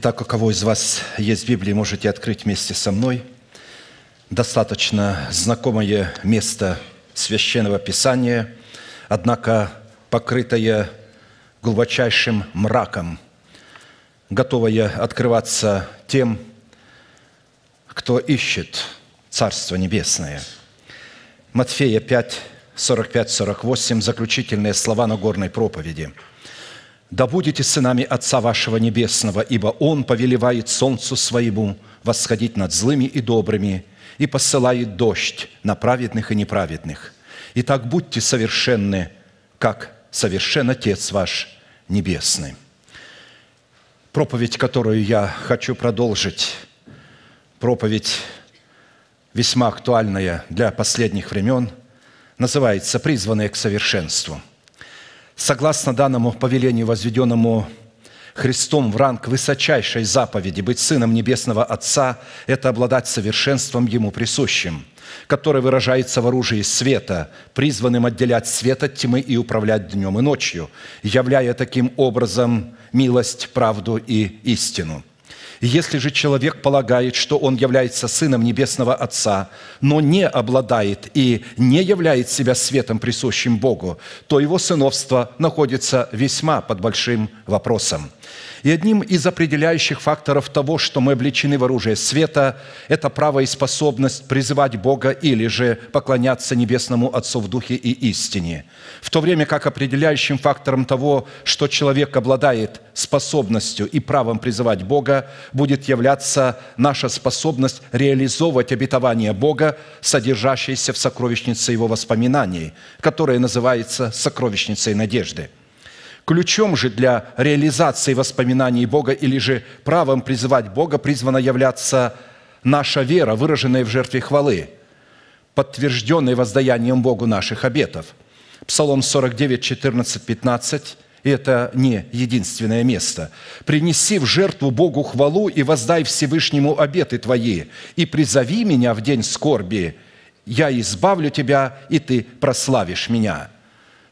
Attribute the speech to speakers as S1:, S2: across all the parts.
S1: Итак, у кого из вас есть Библия, можете открыть вместе со мной достаточно знакомое место Священного Писания, однако покрытое глубочайшим мраком, готовое открываться тем, кто ищет Царство Небесное. Матфея 5, 45-48, заключительные слова на горной проповеди – да будете сынами Отца вашего Небесного, ибо Он повелевает солнцу своему восходить над злыми и добрыми и посылает дождь на праведных и неправедных. И так будьте совершенны, как совершен Отец ваш Небесный». Проповедь, которую я хочу продолжить, проповедь весьма актуальная для последних времен, называется «Призванные к совершенству». – Согласно данному повелению, возведенному Христом в ранг высочайшей заповеди быть Сыном Небесного Отца – это обладать совершенством Ему присущим, которое выражается в оружии света, призванным отделять свет от тьмы и управлять днем и ночью, являя таким образом милость, правду и истину – если же человек полагает, что он является сыном Небесного Отца, но не обладает и не являет себя светом, присущим Богу, то его сыновство находится весьма под большим вопросом – и одним из определяющих факторов того, что мы обличены в оружие света, это право и способность призывать Бога или же поклоняться Небесному Отцу в Духе и истине. В то время как определяющим фактором того, что человек обладает способностью и правом призывать Бога, будет являться наша способность реализовывать обетование Бога, содержащееся в сокровищнице Его воспоминаний, которое называется «сокровищницей надежды». – Ключом же для реализации воспоминаний Бога или же правом призывать Бога призвана являться наша вера, выраженная в жертве хвалы, подтвержденной воздаянием Богу наших обетов. Псалом 49, 14, 15 – это не единственное место. «Принеси в жертву Богу хвалу и воздай Всевышнему обеты твои, и призови меня в день скорби, я избавлю тебя, и ты прославишь меня».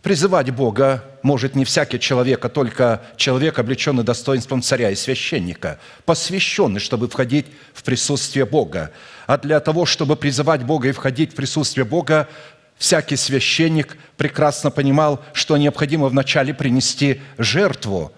S1: Призывать Бога может не всякий человек, а только человек, облеченный достоинством царя и священника, посвященный, чтобы входить в присутствие Бога. А для того, чтобы призывать Бога и входить в присутствие Бога, всякий священник прекрасно понимал, что необходимо вначале принести жертву,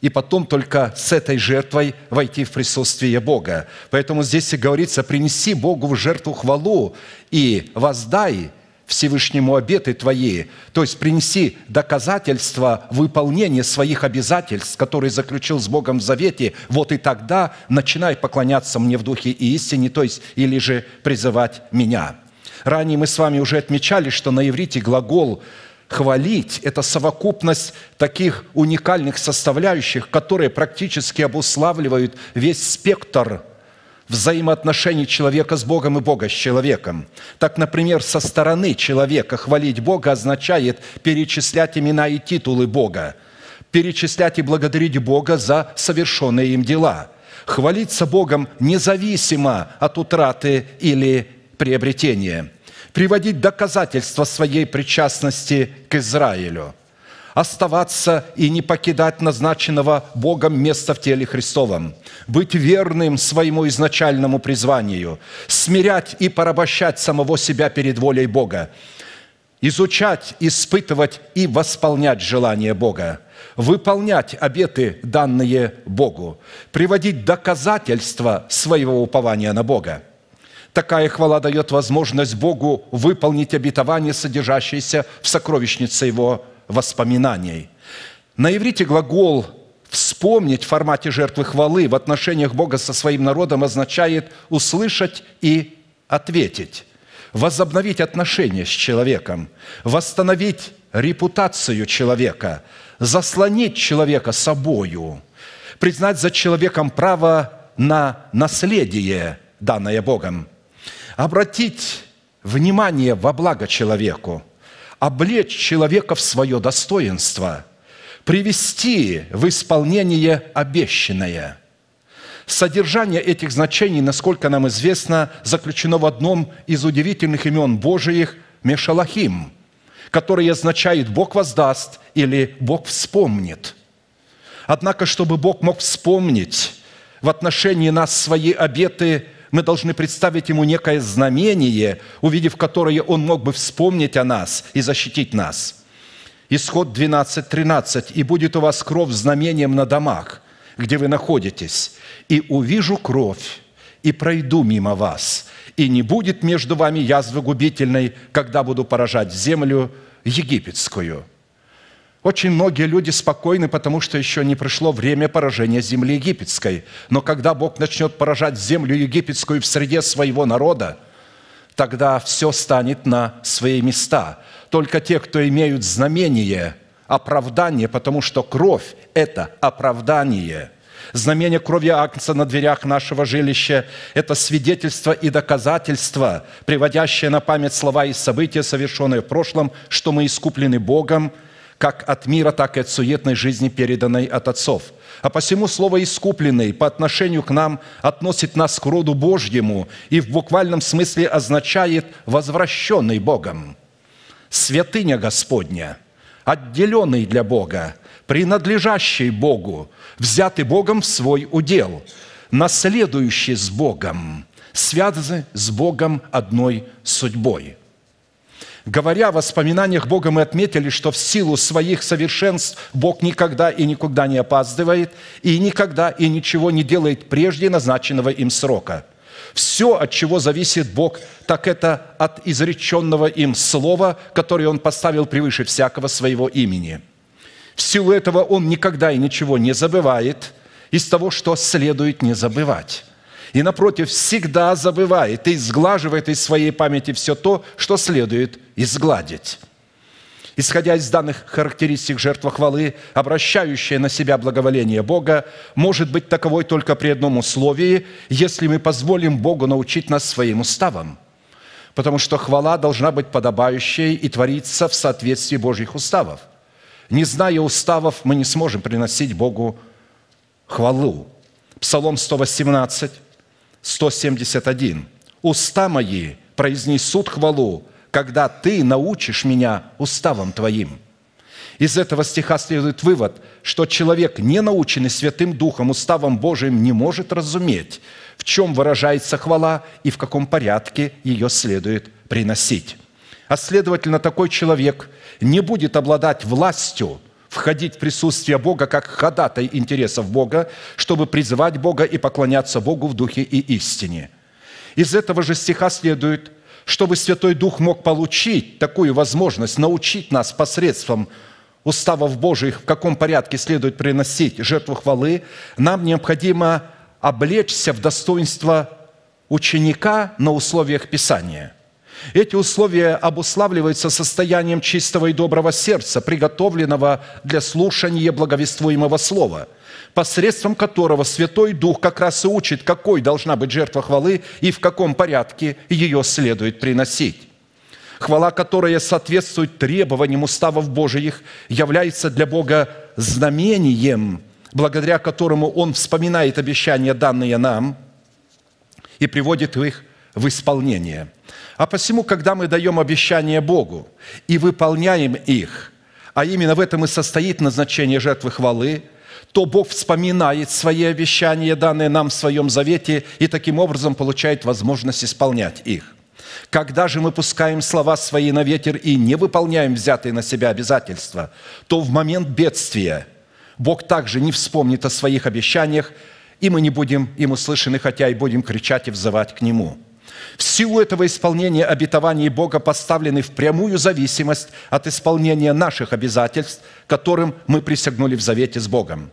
S1: и потом только с этой жертвой войти в присутствие Бога. Поэтому здесь и говорится, принеси Богу в жертву хвалу и воздай Всевышнему обеты твои, то есть принеси доказательства выполнения своих обязательств, которые заключил с Богом в завете, вот и тогда начинай поклоняться мне в духе и истине, то есть или же призывать меня». Ранее мы с вами уже отмечали, что на иврите глагол хвалить – это совокупность таких уникальных составляющих, которые практически обуславливают весь спектр взаимоотношений человека с Богом и Бога с человеком. Так, например, со стороны человека хвалить Бога означает перечислять имена и титулы Бога, перечислять и благодарить Бога за совершенные им дела, хвалиться Богом независимо от утраты или приобретения, приводить доказательства своей причастности к Израилю – оставаться и не покидать назначенного Богом места в теле Христовом, быть верным своему изначальному призванию, смирять и порабощать самого себя перед волей Бога, изучать, испытывать и восполнять желания Бога, выполнять обеты, данные Богу, приводить доказательства своего упования на Бога – Такая хвала дает возможность Богу выполнить обетование, содержащееся в сокровищнице Его воспоминаний. На иврите глагол «вспомнить» в формате жертвы хвалы в отношениях Бога со своим народом означает «услышать» и «ответить», возобновить отношения с человеком, восстановить репутацию человека, заслонить человека собою, признать за человеком право на наследие, данное Богом, обратить внимание во благо человеку – облечь человека в свое достоинство, привести в исполнение обещанное. Содержание этих значений, насколько нам известно, заключено в одном из удивительных имен Божиих – Мешалахим, который означает «Бог воздаст» или «Бог вспомнит». Однако, чтобы Бог мог вспомнить в отношении нас свои обеты – мы должны представить ему некое знамение, увидев которое он мог бы вспомнить о нас и защитить нас. Исход 12.13. «И будет у вас кровь знамением на домах, где вы находитесь, и увижу кровь, и пройду мимо вас, и не будет между вами язвы губительной, когда буду поражать землю египетскую». Очень многие люди спокойны, потому что еще не пришло время поражения земли египетской. Но когда Бог начнет поражать землю египетскую в среде своего народа, тогда все станет на свои места. Только те, кто имеют знамение, оправдание, потому что кровь – это оправдание – Знамение крови Агнца на дверях нашего жилища – это свидетельство и доказательство, приводящее на память слова и события, совершенные в прошлом, что мы искуплены Богом – как от мира, так и от суетной жизни, переданной от отцов. А посему слово «искупленный» по отношению к нам относит нас к роду Божьему и в буквальном смысле означает «возвращенный Богом», «святыня Господня», «отделенный для Бога», «принадлежащий Богу», «взятый Богом в свой удел», «наследующий с Богом», связаны с Богом одной судьбой – Говоря о воспоминаниях Бога, мы отметили, что в силу своих совершенств Бог никогда и никуда не опаздывает и никогда и ничего не делает прежде назначенного им срока. Все, от чего зависит Бог, так это от изреченного им слова, которое Он поставил превыше всякого своего имени. В силу этого Он никогда и ничего не забывает из того, что следует не забывать и, напротив, всегда забывает и изглаживает из своей памяти все то, что следует изгладить. Исходя из данных характеристик жертва хвалы, обращающая на себя благоволение Бога, может быть таковой только при одном условии, если мы позволим Богу научить нас своим уставам. Потому что хвала должна быть подобающей и твориться в соответствии Божьих уставов. Не зная уставов, мы не сможем приносить Богу хвалу. Псалом 118, 171. «Уста мои произнесут хвалу, когда ты научишь меня уставам твоим». Из этого стиха следует вывод, что человек, не наученный Святым Духом, уставом Божиим, не может разуметь, в чем выражается хвала и в каком порядке ее следует приносить. А следовательно, такой человек не будет обладать властью – входить в присутствие Бога как ходатай интересов Бога, чтобы призывать Бога и поклоняться Богу в духе и истине. Из этого же стиха следует, чтобы Святой Дух мог получить такую возможность, научить нас посредством уставов Божьих, в каком порядке следует приносить жертву хвалы, нам необходимо облечься в достоинство ученика на условиях Писания – эти условия обуславливаются состоянием чистого и доброго сердца, приготовленного для слушания благовествуемого слова, посредством которого Святой Дух как раз и учит, какой должна быть жертва хвалы и в каком порядке ее следует приносить. Хвала, которая соответствует требованиям уставов Божиих, является для Бога знамением, благодаря которому Он вспоминает обещания, данные нам, и приводит их в исполнение – а посему, когда мы даем обещания Богу и выполняем их, а именно в этом и состоит назначение жертвы хвалы, то Бог вспоминает свои обещания, данные нам в своем завете, и таким образом получает возможность исполнять их. Когда же мы пускаем слова свои на ветер и не выполняем взятые на себя обязательства, то в момент бедствия Бог также не вспомнит о своих обещаниях, и мы не будем им услышаны, хотя и будем кричать и взывать к Нему – в силу этого исполнения обетований Бога поставлены в прямую зависимость от исполнения наших обязательств, которым мы присягнули в завете с Богом.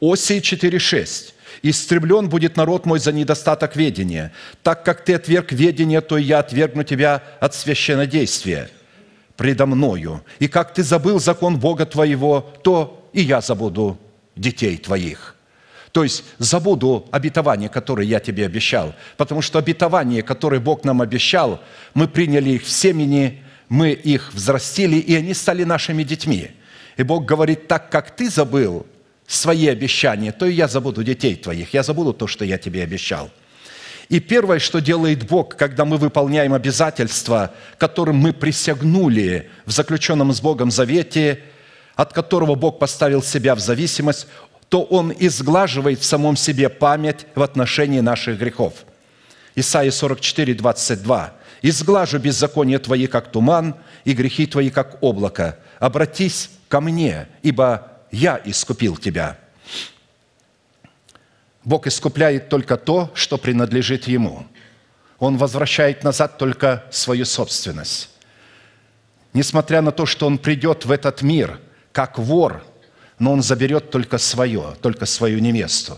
S1: Осии 4.6. «Истреблен будет народ мой за недостаток ведения. Так как ты отверг ведение, то и я отвергну тебя от священнодействия предо мною. И как ты забыл закон Бога твоего, то и я забуду детей твоих». То есть забуду обетование, которое я тебе обещал, потому что обетование, которое Бог нам обещал, мы приняли их в семени, мы их взрастили, и они стали нашими детьми. И Бог говорит, так как ты забыл свои обещания, то и я забуду детей твоих, я забуду то, что я тебе обещал. И первое, что делает Бог, когда мы выполняем обязательства, которым мы присягнули в заключенном с Богом завете, от которого Бог поставил себя в зависимость, то Он изглаживает в самом себе память в отношении наших грехов. Исаия 44, 22. «Изглажу беззаконие твои, как туман, и грехи твои, как облако. Обратись ко мне, ибо я искупил тебя». Бог искупляет только то, что принадлежит Ему. Он возвращает назад только свою собственность. Несмотря на то, что Он придет в этот мир как вор – но он заберет только свое, только свою невесту.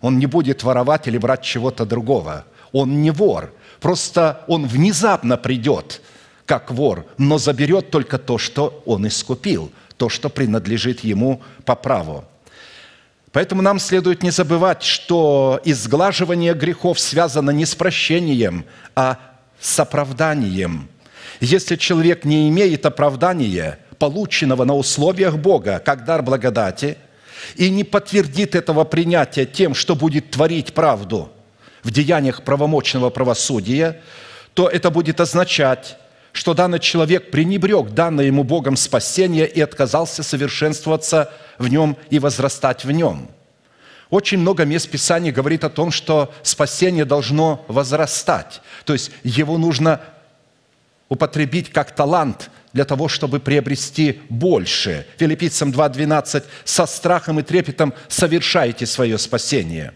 S1: Он не будет воровать или брать чего-то другого. Он не вор, просто он внезапно придет, как вор, но заберет только то, что он искупил, то, что принадлежит ему по праву. Поэтому нам следует не забывать, что изглаживание грехов связано не с прощением, а с оправданием. Если человек не имеет оправдания – полученного на условиях Бога, как дар благодати, и не подтвердит этого принятия тем, что будет творить правду в деяниях правомочного правосудия, то это будет означать, что данный человек пренебрег данное ему Богом спасение и отказался совершенствоваться в нем и возрастать в нем. Очень много мест Писания говорит о том, что спасение должно возрастать, то есть его нужно употребить как талант для того, чтобы приобрести больше. Филиппийцам 2.12 «Со страхом и трепетом совершайте свое спасение».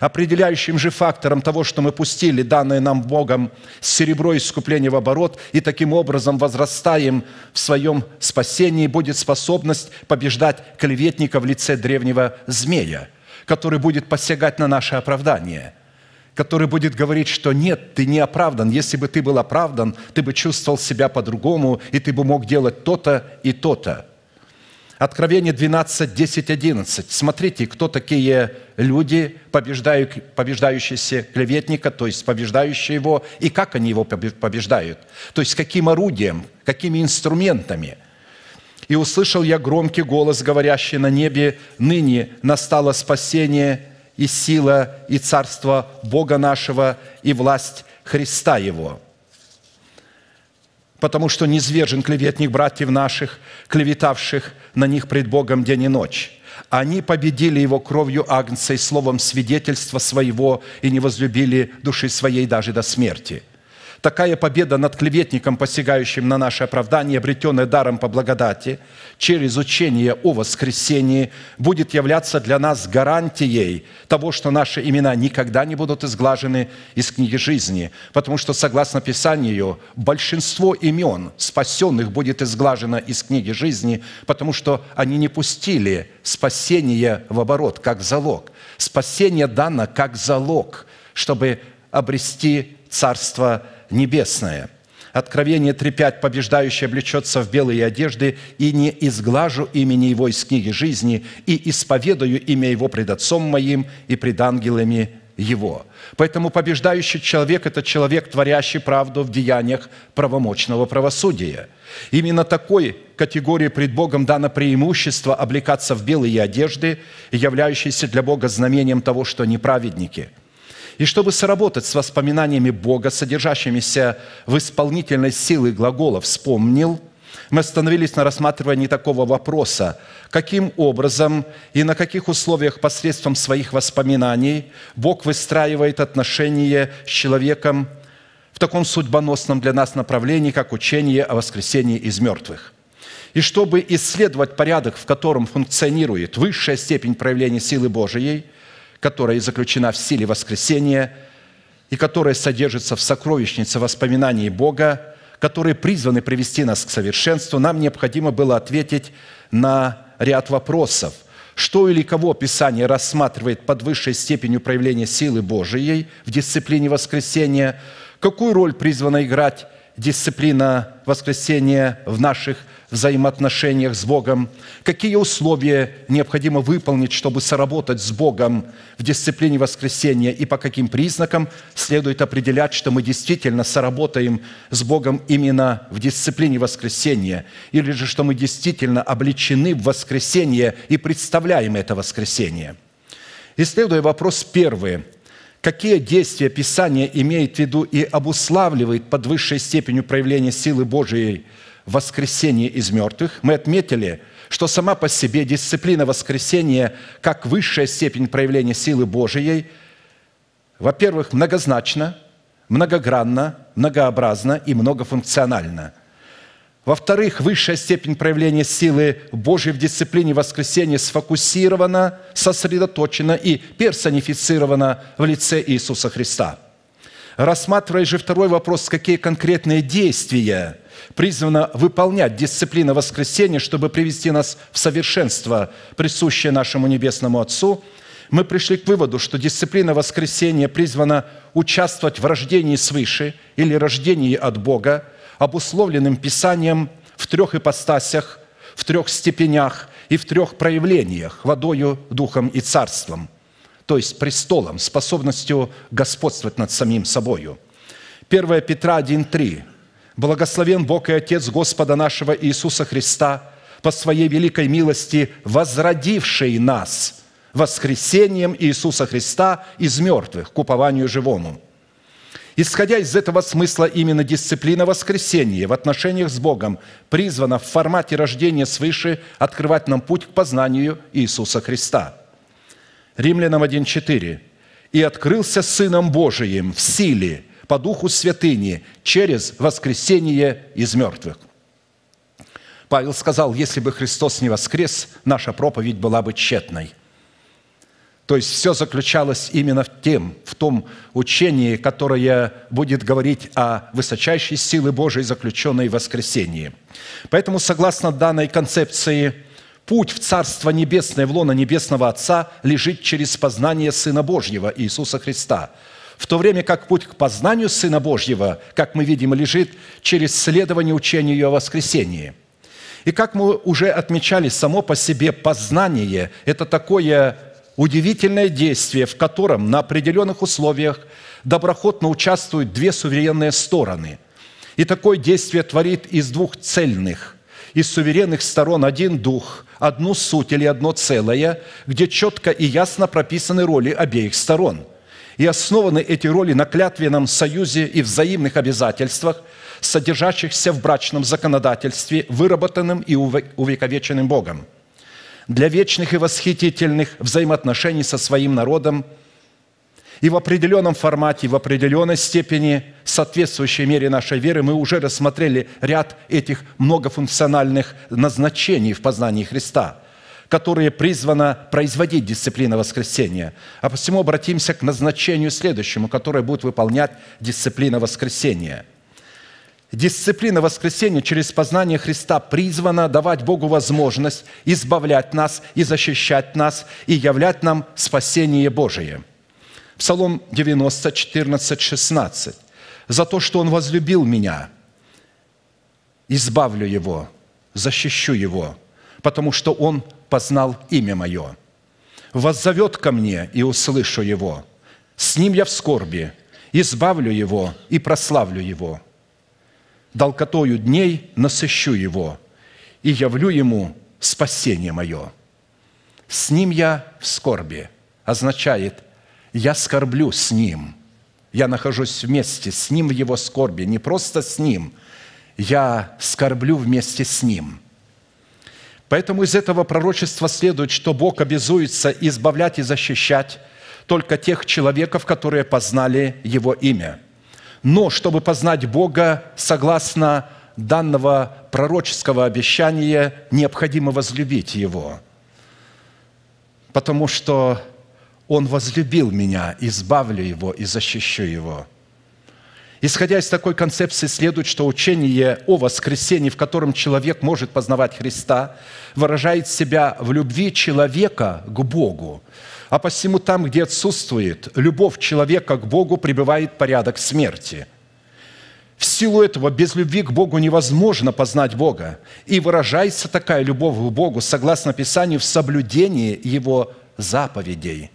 S1: Определяющим же фактором того, что мы пустили данное нам Богом серебро искупления в оборот и таким образом возрастаем в своем спасении, будет способность побеждать клеветника в лице древнего змея, который будет посягать на наше оправдание – который будет говорить, что нет, ты не оправдан. Если бы ты был оправдан, ты бы чувствовал себя по-другому, и ты бы мог делать то-то и то-то. Откровение 12, 10, 11. Смотрите, кто такие люди, побеждающиеся клеветника, то есть побеждающие его, и как они его побеждают. То есть каким орудием, какими инструментами – и услышал я громкий голос, говорящий на небе, «Ныне настало спасение и сила, и царство Бога нашего, и власть Христа Его. Потому что низвержен клеветник братьев наших, клеветавших на них пред Богом день и ночь. Они победили его кровью Агнца и словом свидетельства своего и не возлюбили души своей даже до смерти – Такая победа над клеветником, посягающим на наше оправдание, обретенное даром по благодати, через учение о воскресении, будет являться для нас гарантией того, что наши имена никогда не будут изглажены из книги жизни, потому что, согласно Писанию, большинство имен спасенных будет изглажено из книги жизни, потому что они не пустили спасение в оборот как залог. Спасение дано как залог, чтобы обрести Царство небесное». Откровение 3.5 «Побеждающий облечется в белые одежды, и не изглажу имени его из книги жизни, и исповедую имя его пред отцом моим и пред ангелами его». Поэтому побеждающий человек – это человек, творящий правду в деяниях правомочного правосудия. Именно такой категории пред Богом дано преимущество облекаться в белые одежды, являющиеся для Бога знамением того, что они праведники – и чтобы сработать с воспоминаниями Бога, содержащимися в исполнительной силы глагола «вспомнил», мы остановились на рассматривании такого вопроса, каким образом и на каких условиях посредством своих воспоминаний Бог выстраивает отношения с человеком в таком судьбоносном для нас направлении, как учение о воскресении из мертвых. И чтобы исследовать порядок, в котором функционирует высшая степень проявления силы Божией, которая заключена в силе воскресения и которая содержится в сокровищнице воспоминаний Бога, которые призваны привести нас к совершенству, нам необходимо было ответить на ряд вопросов. Что или кого Писание рассматривает под высшей степенью проявления силы Божией в дисциплине воскресения? Какую роль призвана играть дисциплина воскресения в наших взаимоотношениях с Богом, какие условия необходимо выполнить, чтобы соработать с Богом в дисциплине воскресения и по каким признакам следует определять, что мы действительно соработаем с Богом именно в дисциплине воскресения, или же что мы действительно обличены в воскресение и представляем это воскресение. Исследуя вопрос первый, какие действия Писание имеет в виду и обуславливает под высшей степенью проявления силы Божией воскресение из мертвых, мы отметили, что сама по себе дисциплина воскресения как высшая степень проявления силы Божией, во-первых, многозначна, многогранна, многообразна и многофункциональна – во-вторых, высшая степень проявления силы Божьей в дисциплине воскресения сфокусирована, сосредоточена и персонифицирована в лице Иисуса Христа. Рассматривая же второй вопрос, какие конкретные действия призвана выполнять дисциплина воскресения, чтобы привести нас в совершенство, присущее нашему Небесному Отцу, мы пришли к выводу, что дисциплина воскресения призвана участвовать в рождении свыше или рождении от Бога – обусловленным Писанием в трех ипостасях, в трех степенях и в трех проявлениях – водою, духом и царством, то есть престолом, способностью господствовать над самим собою. 1 Петра 1,3 «Благословен Бог и Отец Господа нашего Иисуса Христа, по Своей великой милости возродивший нас воскресением Иисуса Христа из мертвых к упованию живому» Исходя из этого смысла, именно дисциплина воскресения в отношениях с Богом призвана в формате рождения свыше открывать нам путь к познанию Иисуса Христа. Римлянам 1.4. «И открылся Сыном Божиим в силе, по духу святыни, через воскресение из мертвых». Павел сказал, если бы Христос не воскрес, наша проповедь была бы тщетной – то есть все заключалось именно в, тем, в том учении, которое будет говорить о высочайшей силы Божией, заключенной в воскресении. Поэтому, согласно данной концепции, путь в Царство Небесное, в лоно Небесного Отца лежит через познание Сына Божьего, Иисуса Христа, в то время как путь к познанию Сына Божьего, как мы видим, лежит через следование учению о воскресении – и как мы уже отмечали, само по себе познание – это такое удивительное действие, в котором на определенных условиях доброхотно участвуют две суверенные стороны. И такое действие творит из двух цельных, из суверенных сторон один дух, одну суть или одно целое, где четко и ясно прописаны роли обеих сторон. И основаны эти роли на клятвенном союзе и взаимных обязательствах, содержащихся в брачном законодательстве, выработанным и увековеченным Богом – для вечных и восхитительных взаимоотношений со своим народом и в определенном формате, в определенной степени, соответствующей мере нашей веры, мы уже рассмотрели ряд этих многофункциональных назначений в познании Христа, которые призвано производить дисциплина воскресения. А посему обратимся к назначению следующему, которое будет выполнять дисциплина воскресения – Дисциплина воскресения через познание Христа призвана давать Богу возможность избавлять нас и защищать нас и являть нам спасение Божие. Псалом 90, 14, 16. «За то, что Он возлюбил меня, избавлю Его, защищу Его, потому что Он познал имя Мое. Воззовет ко мне, и услышу Его. С Ним я в скорби, избавлю Его и прославлю Его» долготою дней насыщу его и явлю ему спасение мое. С ним я в скорби, означает, я скорблю с ним, я нахожусь вместе с ним в его скорби, не просто с ним, я скорблю вместе с ним – Поэтому из этого пророчества следует, что Бог обязуется избавлять и защищать только тех человеков, которые познали Его имя. Но чтобы познать Бога согласно данного пророческого обещания, необходимо возлюбить Его, потому что Он возлюбил меня, избавлю Его и защищу Его». Исходя из такой концепции, следует, что учение о воскресении, в котором человек может познавать Христа, выражает себя в любви человека к Богу – а посему там, где отсутствует любовь человека к Богу, пребывает порядок смерти. В силу этого без любви к Богу невозможно познать Бога. И выражается такая любовь к Богу, согласно Писанию, в соблюдении Его заповедей.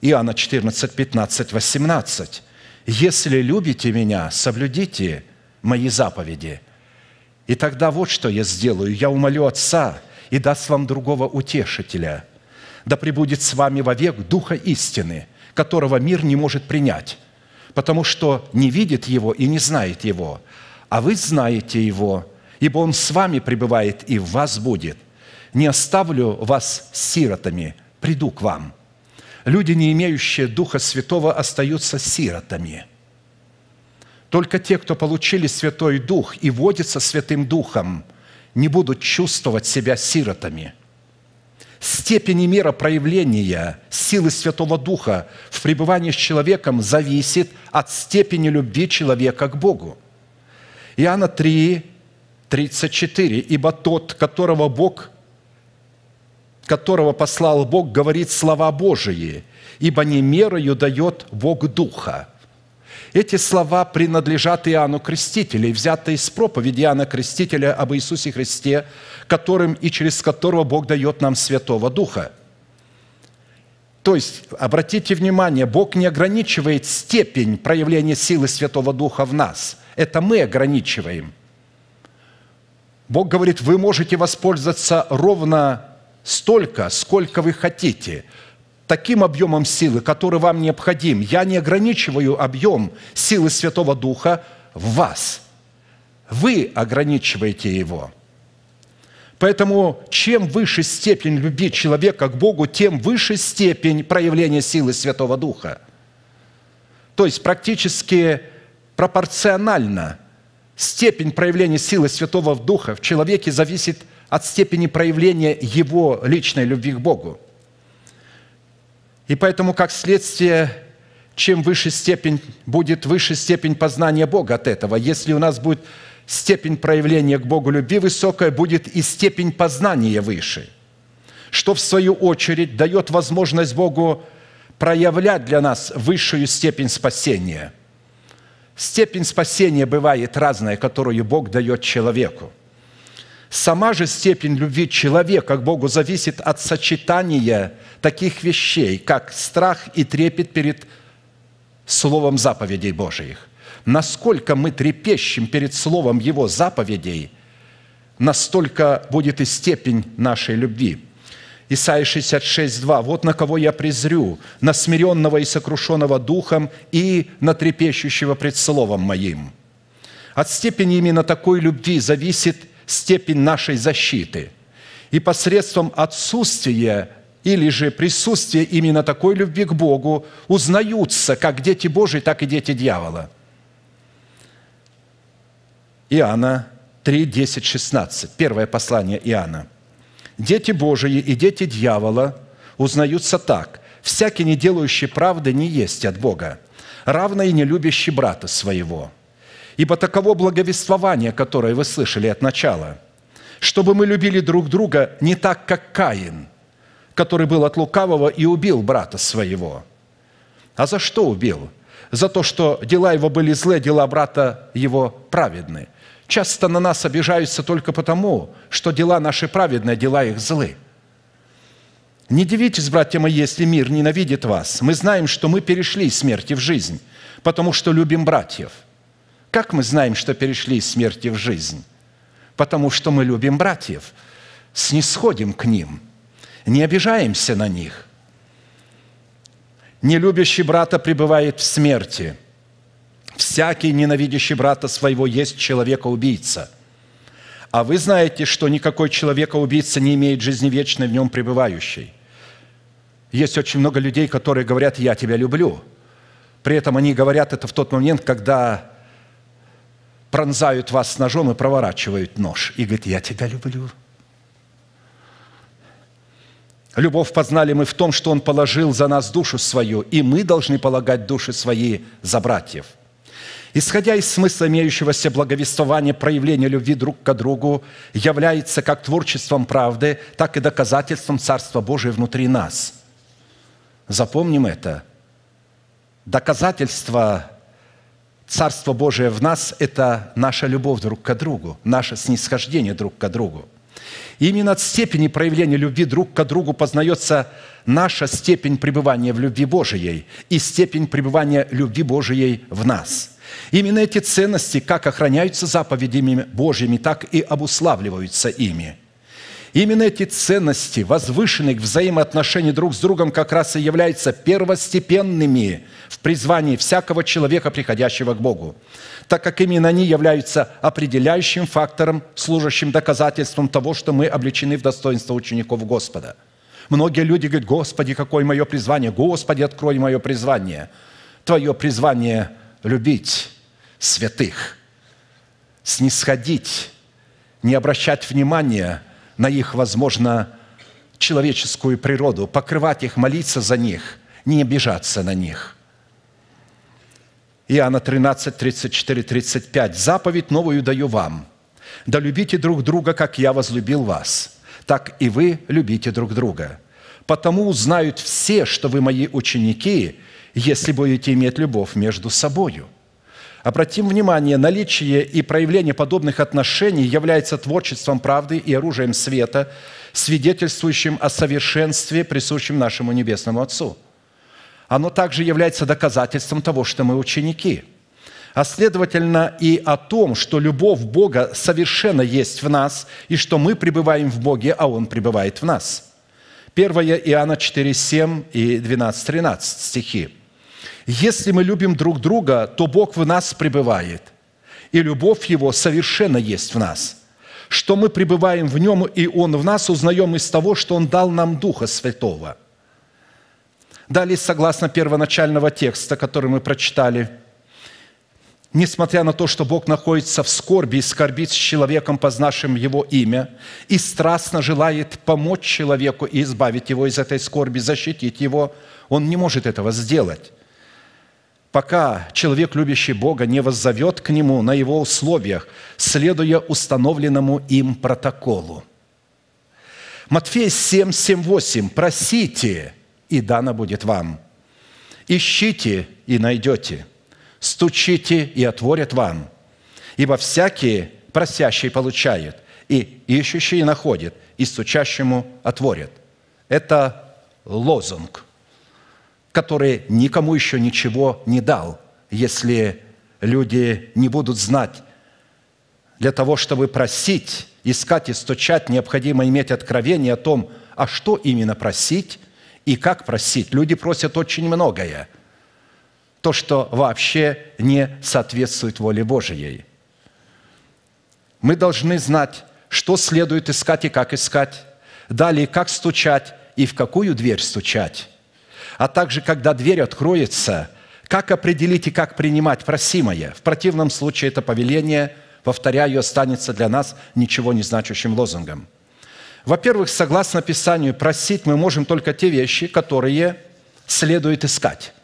S1: Иоанна 14, 15, 18. «Если любите Меня, соблюдите Мои заповеди, и тогда вот что я сделаю. Я умолю Отца, и даст вам другого утешителя, да пребудет с вами вовек Духа истины, которого мир не может принять, потому что не видит его и не знает его, а вы знаете его, ибо он с вами пребывает и в вас будет. Не оставлю вас сиротами, приду к вам». Люди, не имеющие Духа Святого, остаются сиротами. Только те, кто получили Святой Дух и водятся Святым Духом, не будут чувствовать себя сиротами – степени и мера проявления силы Святого Духа в пребывании с человеком зависит от степени любви человека к Богу. Иоанна 3, 34. «Ибо тот, которого Бог которого послал Бог, говорит слова Божии, ибо не мерою дает Бог Духа, эти слова принадлежат Иоанну Крестителю и взяты из проповеди Иоанна Крестителя об Иисусе Христе, которым и через которого Бог дает нам Святого Духа. То есть, обратите внимание, Бог не ограничивает степень проявления силы Святого Духа в нас. Это мы ограничиваем. Бог говорит, вы можете воспользоваться ровно столько, сколько вы хотите – таким объемом силы, который вам необходим. Я не ограничиваю объем силы Святого Духа в вас. Вы ограничиваете его. Поэтому чем выше степень любви человека к Богу, тем выше степень проявления силы Святого Духа. То есть практически пропорционально степень проявления силы Святого Духа в человеке зависит от степени проявления его личной любви к Богу – и поэтому, как следствие, чем выше степень, будет выше степень познания Бога от этого. Если у нас будет степень проявления к Богу любви высокая, будет и степень познания выше, что, в свою очередь, дает возможность Богу проявлять для нас высшую степень спасения. Степень спасения бывает разная, которую Бог дает человеку – Сама же степень любви человека к Богу зависит от сочетания таких вещей, как страх и трепет перед Словом заповедей Божиих. Насколько мы трепещем перед Словом Его заповедей, настолько будет и степень нашей любви. Исайя 66, 2. «Вот на кого я презрю, на смиренного и сокрушенного духом и на трепещущего пред Словом Моим». От степени именно такой любви зависит степень нашей защиты. И посредством отсутствия или же присутствия именно такой любви к Богу узнаются как дети Божьи так и дети дьявола. Иоанна 3, 10, 16. Первое послание Иоанна. «Дети Божии и дети дьявола узнаются так. Всякий, не делающий правды, не есть от Бога, равно и не любящий брата своего». Ибо таково благовествование, которое вы слышали от начала, чтобы мы любили друг друга не так, как Каин, который был от лукавого и убил брата своего. А за что убил? За то, что дела его были злы, дела брата его праведны. Часто на нас обижаются только потому, что дела наши праведные, а дела их злы. Не дивитесь, братья мои, если мир ненавидит вас. Мы знаем, что мы перешли из смерти в жизнь, потому что любим братьев – как мы знаем, что перешли из смерти в жизнь? Потому что мы любим братьев, снисходим к ним, не обижаемся на них. Нелюбящий брата пребывает в смерти. Всякий ненавидящий брата своего есть человека-убийца. А вы знаете, что никакой человека-убийца не имеет жизни вечной в нем пребывающей. Есть очень много людей, которые говорят «я тебя люблю», при этом они говорят это в тот момент, когда пронзают вас ножом и проворачивают нож. И говорит, я тебя люблю. Любовь познали мы в том, что Он положил за нас душу свою, и мы должны полагать души свои за братьев. Исходя из смысла имеющегося благовествования, проявления любви друг к другу является как творчеством правды, так и доказательством Царства Божия внутри нас. Запомним это. Доказательство Царство Божие в нас – это наша любовь друг к другу, наше снисхождение друг к другу. И именно от степени проявления любви друг к другу познается наша степень пребывания в любви Божией и степень пребывания любви Божией в нас. Именно эти ценности как охраняются заповедями Божьими, так и обуславливаются ими. Именно эти ценности возвышенных взаимоотношений друг с другом как раз и являются первостепенными в призвании всякого человека, приходящего к Богу, так как именно они являются определяющим фактором, служащим доказательством того, что мы обличены в достоинство учеников Господа. Многие люди говорят, «Господи, какое мое призвание! Господи, открой мое призвание!» Твое призвание – любить святых, снисходить, не обращать внимания – на их, возможно, человеческую природу, покрывать их, молиться за них, не обижаться на них. Иоанна 13, 34, 35. «Заповедь новую даю вам. Да любите друг друга, как я возлюбил вас, так и вы любите друг друга. Потому узнают все, что вы мои ученики, если будете иметь любовь между собою». Обратим внимание, наличие и проявление подобных отношений является творчеством правды и оружием света, свидетельствующим о совершенстве, присущем нашему Небесному Отцу. Оно также является доказательством того, что мы ученики, а следовательно и о том, что любовь Бога совершенно есть в нас, и что мы пребываем в Боге, а Он пребывает в нас. 1 Иоанна 4, 7 и 12, 13 стихи – если мы любим друг друга, то Бог в нас пребывает, и любовь Его совершенно есть в нас. Что мы пребываем в Нем, и Он в нас, узнаем из того, что Он дал нам Духа Святого. Далее, согласно первоначального текста, который мы прочитали, несмотря на то, что Бог находится в скорби и скорбит с человеком, познавшим его имя, и страстно желает помочь человеку и избавить его из этой скорби, защитить его, он не может этого сделать пока человек, любящий Бога, не воззовет к Нему на Его условиях, следуя установленному им протоколу. Матфея 7, 7, 8. «Просите, и дано будет вам. Ищите, и найдете. Стучите, и отворят вам. Ибо всякий просящий получает, и ищущий находит, и стучащему отворят». Это лозунг – который никому еще ничего не дал, если люди не будут знать. Для того, чтобы просить, искать и стучать, необходимо иметь откровение о том, а что именно просить и как просить. Люди просят очень многое. То, что вообще не соответствует воле Божьей. Мы должны знать, что следует искать и как искать. Далее, как стучать и в какую дверь стучать а также когда дверь откроется, как определить и как принимать просимое. В противном случае это повеление, повторяю, останется для нас ничего не значащим лозунгом. Во-первых, согласно Писанию, просить мы можем только те вещи, которые следует искать.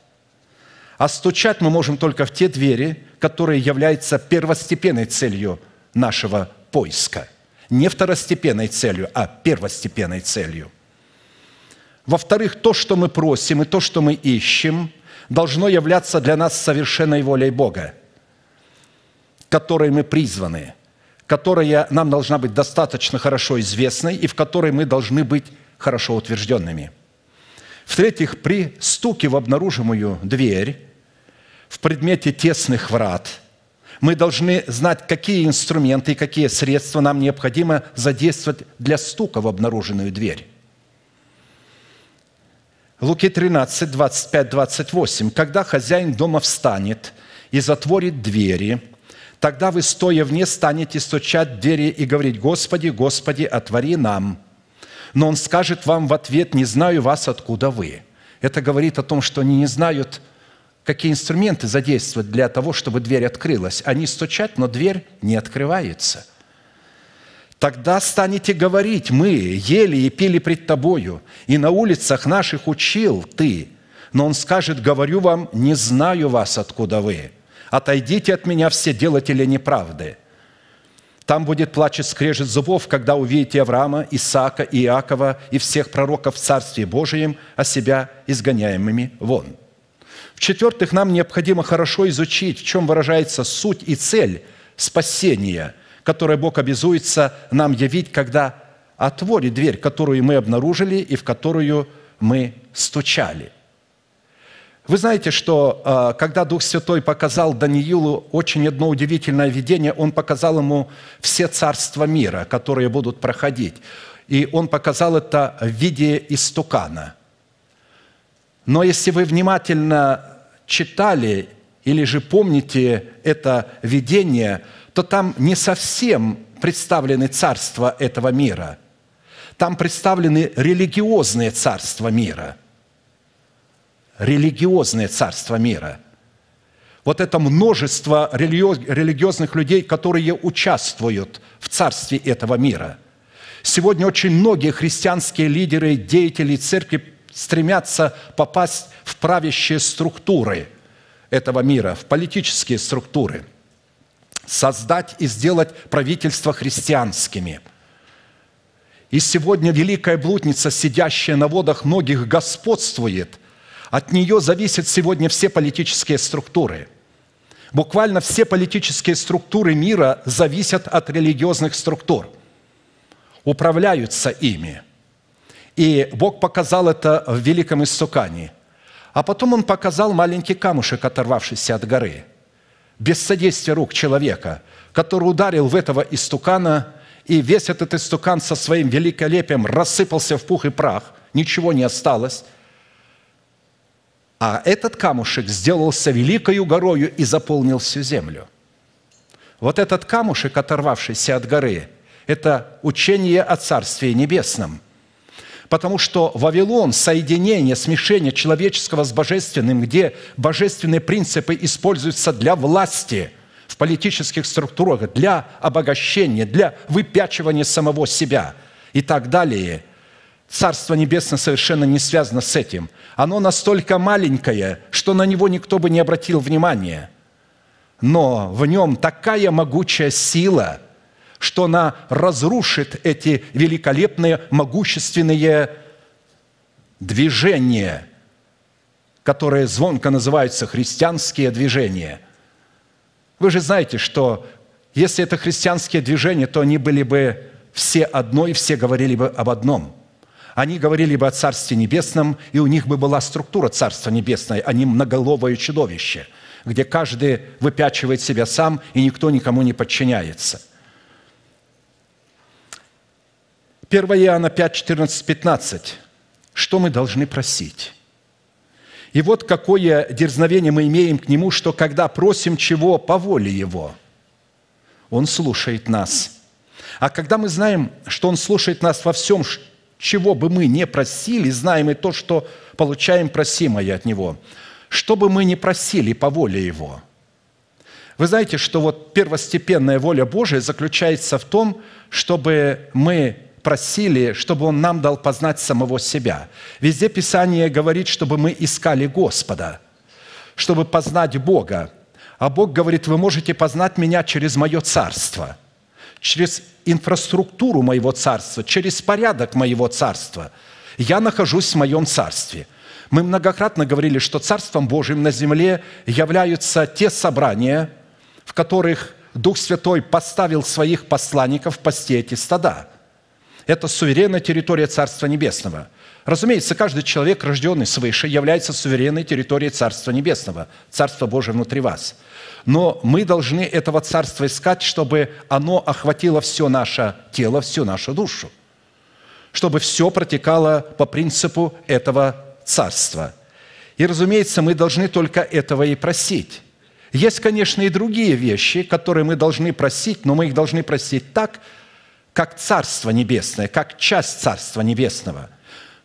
S1: А стучать мы можем только в те двери, которые являются первостепенной целью нашего поиска. Не второстепенной целью, а первостепенной целью. Во-вторых, то, что мы просим и то, что мы ищем, должно являться для нас совершенной волей Бога, которой мы призваны, которая нам должна быть достаточно хорошо известной и в которой мы должны быть хорошо утвержденными. В-третьих, при стуке в обнаружимую дверь в предмете тесных врат мы должны знать, какие инструменты и какие средства нам необходимо задействовать для стука в обнаруженную дверь. Луки 13, 25, 28. «Когда хозяин дома встанет и затворит двери, тогда вы, стоя вне, станете стучать в двери и говорить, «Господи, Господи, отвори нам!» Но он скажет вам в ответ, «Не знаю вас, откуда вы». Это говорит о том, что они не знают, какие инструменты задействовать для того, чтобы дверь открылась. Они стучат, но дверь не открывается – Тогда станете говорить, мы ели и пили пред тобою, и на улицах наших учил ты. Но он скажет, говорю вам, не знаю вас, откуда вы. Отойдите от меня все делатели неправды. Там будет плач и скрежет зубов, когда увидите Авраама, Исаака, Иакова и всех пророков в Царстве Божием, а себя изгоняемыми вон». В-четвертых, нам необходимо хорошо изучить, в чем выражается суть и цель спасения – которое Бог обязуется нам явить, когда отворит дверь, которую мы обнаружили и в которую мы стучали. Вы знаете, что а, когда Дух Святой показал Даниилу очень одно удивительное видение, он показал ему все царства мира, которые будут проходить. И он показал это в виде истукана. Но если вы внимательно читали или же помните это видение, то там не совсем представлены царства этого мира. Там представлены религиозные царства мира. Религиозные царства мира. Вот это множество религиозных людей, которые участвуют в царстве этого мира. Сегодня очень многие христианские лидеры, деятели церкви стремятся попасть в правящие структуры этого мира, в политические структуры – создать и сделать правительство христианскими. И сегодня великая блудница, сидящая на водах многих, господствует. От нее зависят сегодня все политические структуры. Буквально все политические структуры мира зависят от религиозных структур, управляются ими. И Бог показал это в великом иссукании. А потом Он показал маленький камушек, оторвавшийся от горы – без содействия рук человека, который ударил в этого истукана, и весь этот истукан со своим великолепием рассыпался в пух и прах, ничего не осталось, а этот камушек сделался великою горою и заполнил всю землю. Вот этот камушек, оторвавшийся от горы, это учение о Царстве Небесном – Потому что Вавилон – соединение, смешение человеческого с божественным, где божественные принципы используются для власти в политических структурах, для обогащения, для выпячивания самого себя и так далее. Царство Небесное совершенно не связано с этим. Оно настолько маленькое, что на него никто бы не обратил внимания. Но в нем такая могучая сила – что она разрушит эти великолепные, могущественные движения, которые звонко называются христианские движения. Вы же знаете, что если это христианские движения, то они были бы все одно и все говорили бы об одном. Они говорили бы о Царстве Небесном, и у них бы была структура Царства Небесного, а не многоловое чудовище, где каждый выпячивает себя сам, и никто никому не подчиняется – 1 Иоанна 5, 14, 15. Что мы должны просить? И вот какое дерзновение мы имеем к Нему, что когда просим чего по воле Его, Он слушает нас. А когда мы знаем, что Он слушает нас во всем, чего бы мы не просили, знаем и то, что получаем просимое от Него, что бы мы не просили по воле Его. Вы знаете, что вот первостепенная воля Божия заключается в том, чтобы мы просили, чтобы Он нам дал познать самого себя. Везде Писание говорит, чтобы мы искали Господа, чтобы познать Бога. А Бог говорит, вы можете познать меня через мое царство, через инфраструктуру моего царства, через порядок моего царства. Я нахожусь в моем царстве – мы многократно говорили, что Царством Божьим на земле являются те собрания, в которых Дух Святой поставил своих посланников пасти эти стада. Это суверенная территория Царства Небесного. Разумеется, каждый человек, рожденный свыше, является суверенной территорией Царства Небесного, царства Божие внутри вас. Но мы должны этого Царства искать, чтобы оно охватило все наше тело, всю нашу душу, чтобы все протекало по принципу этого Царства. И, разумеется, мы должны только этого и просить. Есть, конечно, и другие вещи, которые мы должны просить, но мы их должны просить так, как Царство Небесное, как часть Царства Небесного.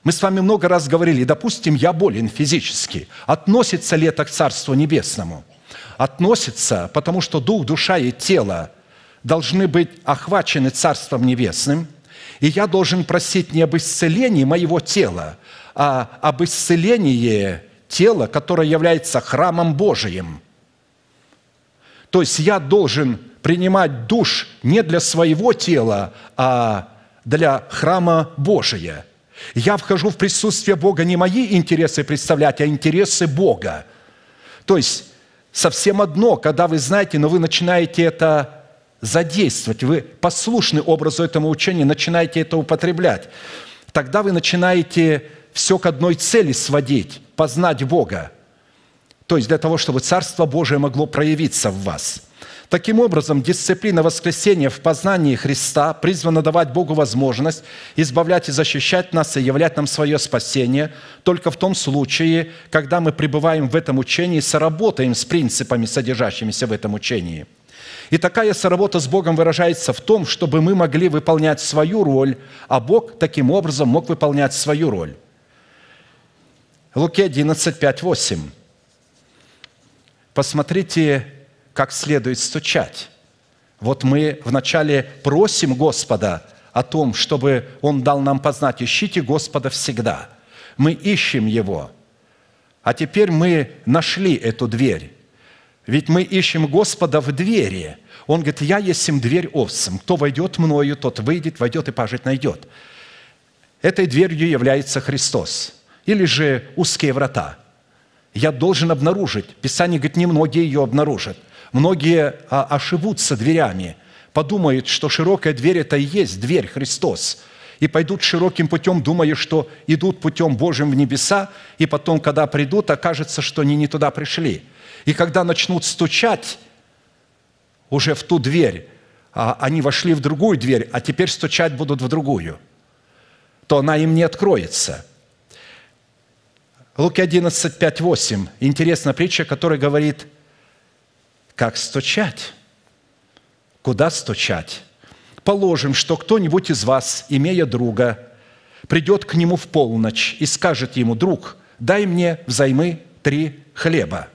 S1: Мы с вами много раз говорили, допустим, я болен физически. Относится ли это к Царству Небесному? Относится, потому что дух, душа и тело должны быть охвачены Царством Небесным, и я должен просить не об исцелении моего тела, а об исцелении тела, которое является храмом Божиим. То есть я должен принимать душ не для своего тела, а для храма Божия. Я вхожу в присутствие Бога не мои интересы представлять, а интересы Бога. То есть совсем одно, когда вы знаете, но вы начинаете это задействовать, вы послушны образу этому учению, начинаете это употреблять. Тогда вы начинаете все к одной цели сводить, познать Бога. То есть для того, чтобы Царство Божие могло проявиться в вас – Таким образом, дисциплина воскресения в познании Христа призвана давать Богу возможность избавлять и защищать нас и являть нам свое спасение только в том случае, когда мы пребываем в этом учении и соработаем с принципами, содержащимися в этом учении. И такая соработа с Богом выражается в том, чтобы мы могли выполнять свою роль, а Бог таким образом мог выполнять свою роль. Луки 11, 5, 8. Посмотрите как следует стучать. Вот мы вначале просим Господа о том, чтобы Он дал нам познать, ищите Господа всегда. Мы ищем Его. А теперь мы нашли эту дверь. Ведь мы ищем Господа в двери. Он говорит, я есть им дверь овцам. Кто войдет мною, тот выйдет, войдет и пажить найдет. Этой дверью является Христос. Или же узкие врата. Я должен обнаружить. Писание говорит, немногие ее обнаружат – Многие а, ошибутся дверями, подумают, что широкая дверь – это и есть дверь Христос, и пойдут широким путем, думая, что идут путем Божьим в небеса, и потом, когда придут, окажется, что они не туда пришли. И когда начнут стучать уже в ту дверь, а, они вошли в другую дверь, а теперь стучать будут в другую, то она им не откроется – Луки 11, 5, 8. Интересная притча, которая говорит – как стучать? Куда стучать? Положим, что кто-нибудь из вас, имея друга, придет к нему в полночь и скажет ему, «Друг, дай мне взаймы три хлеба,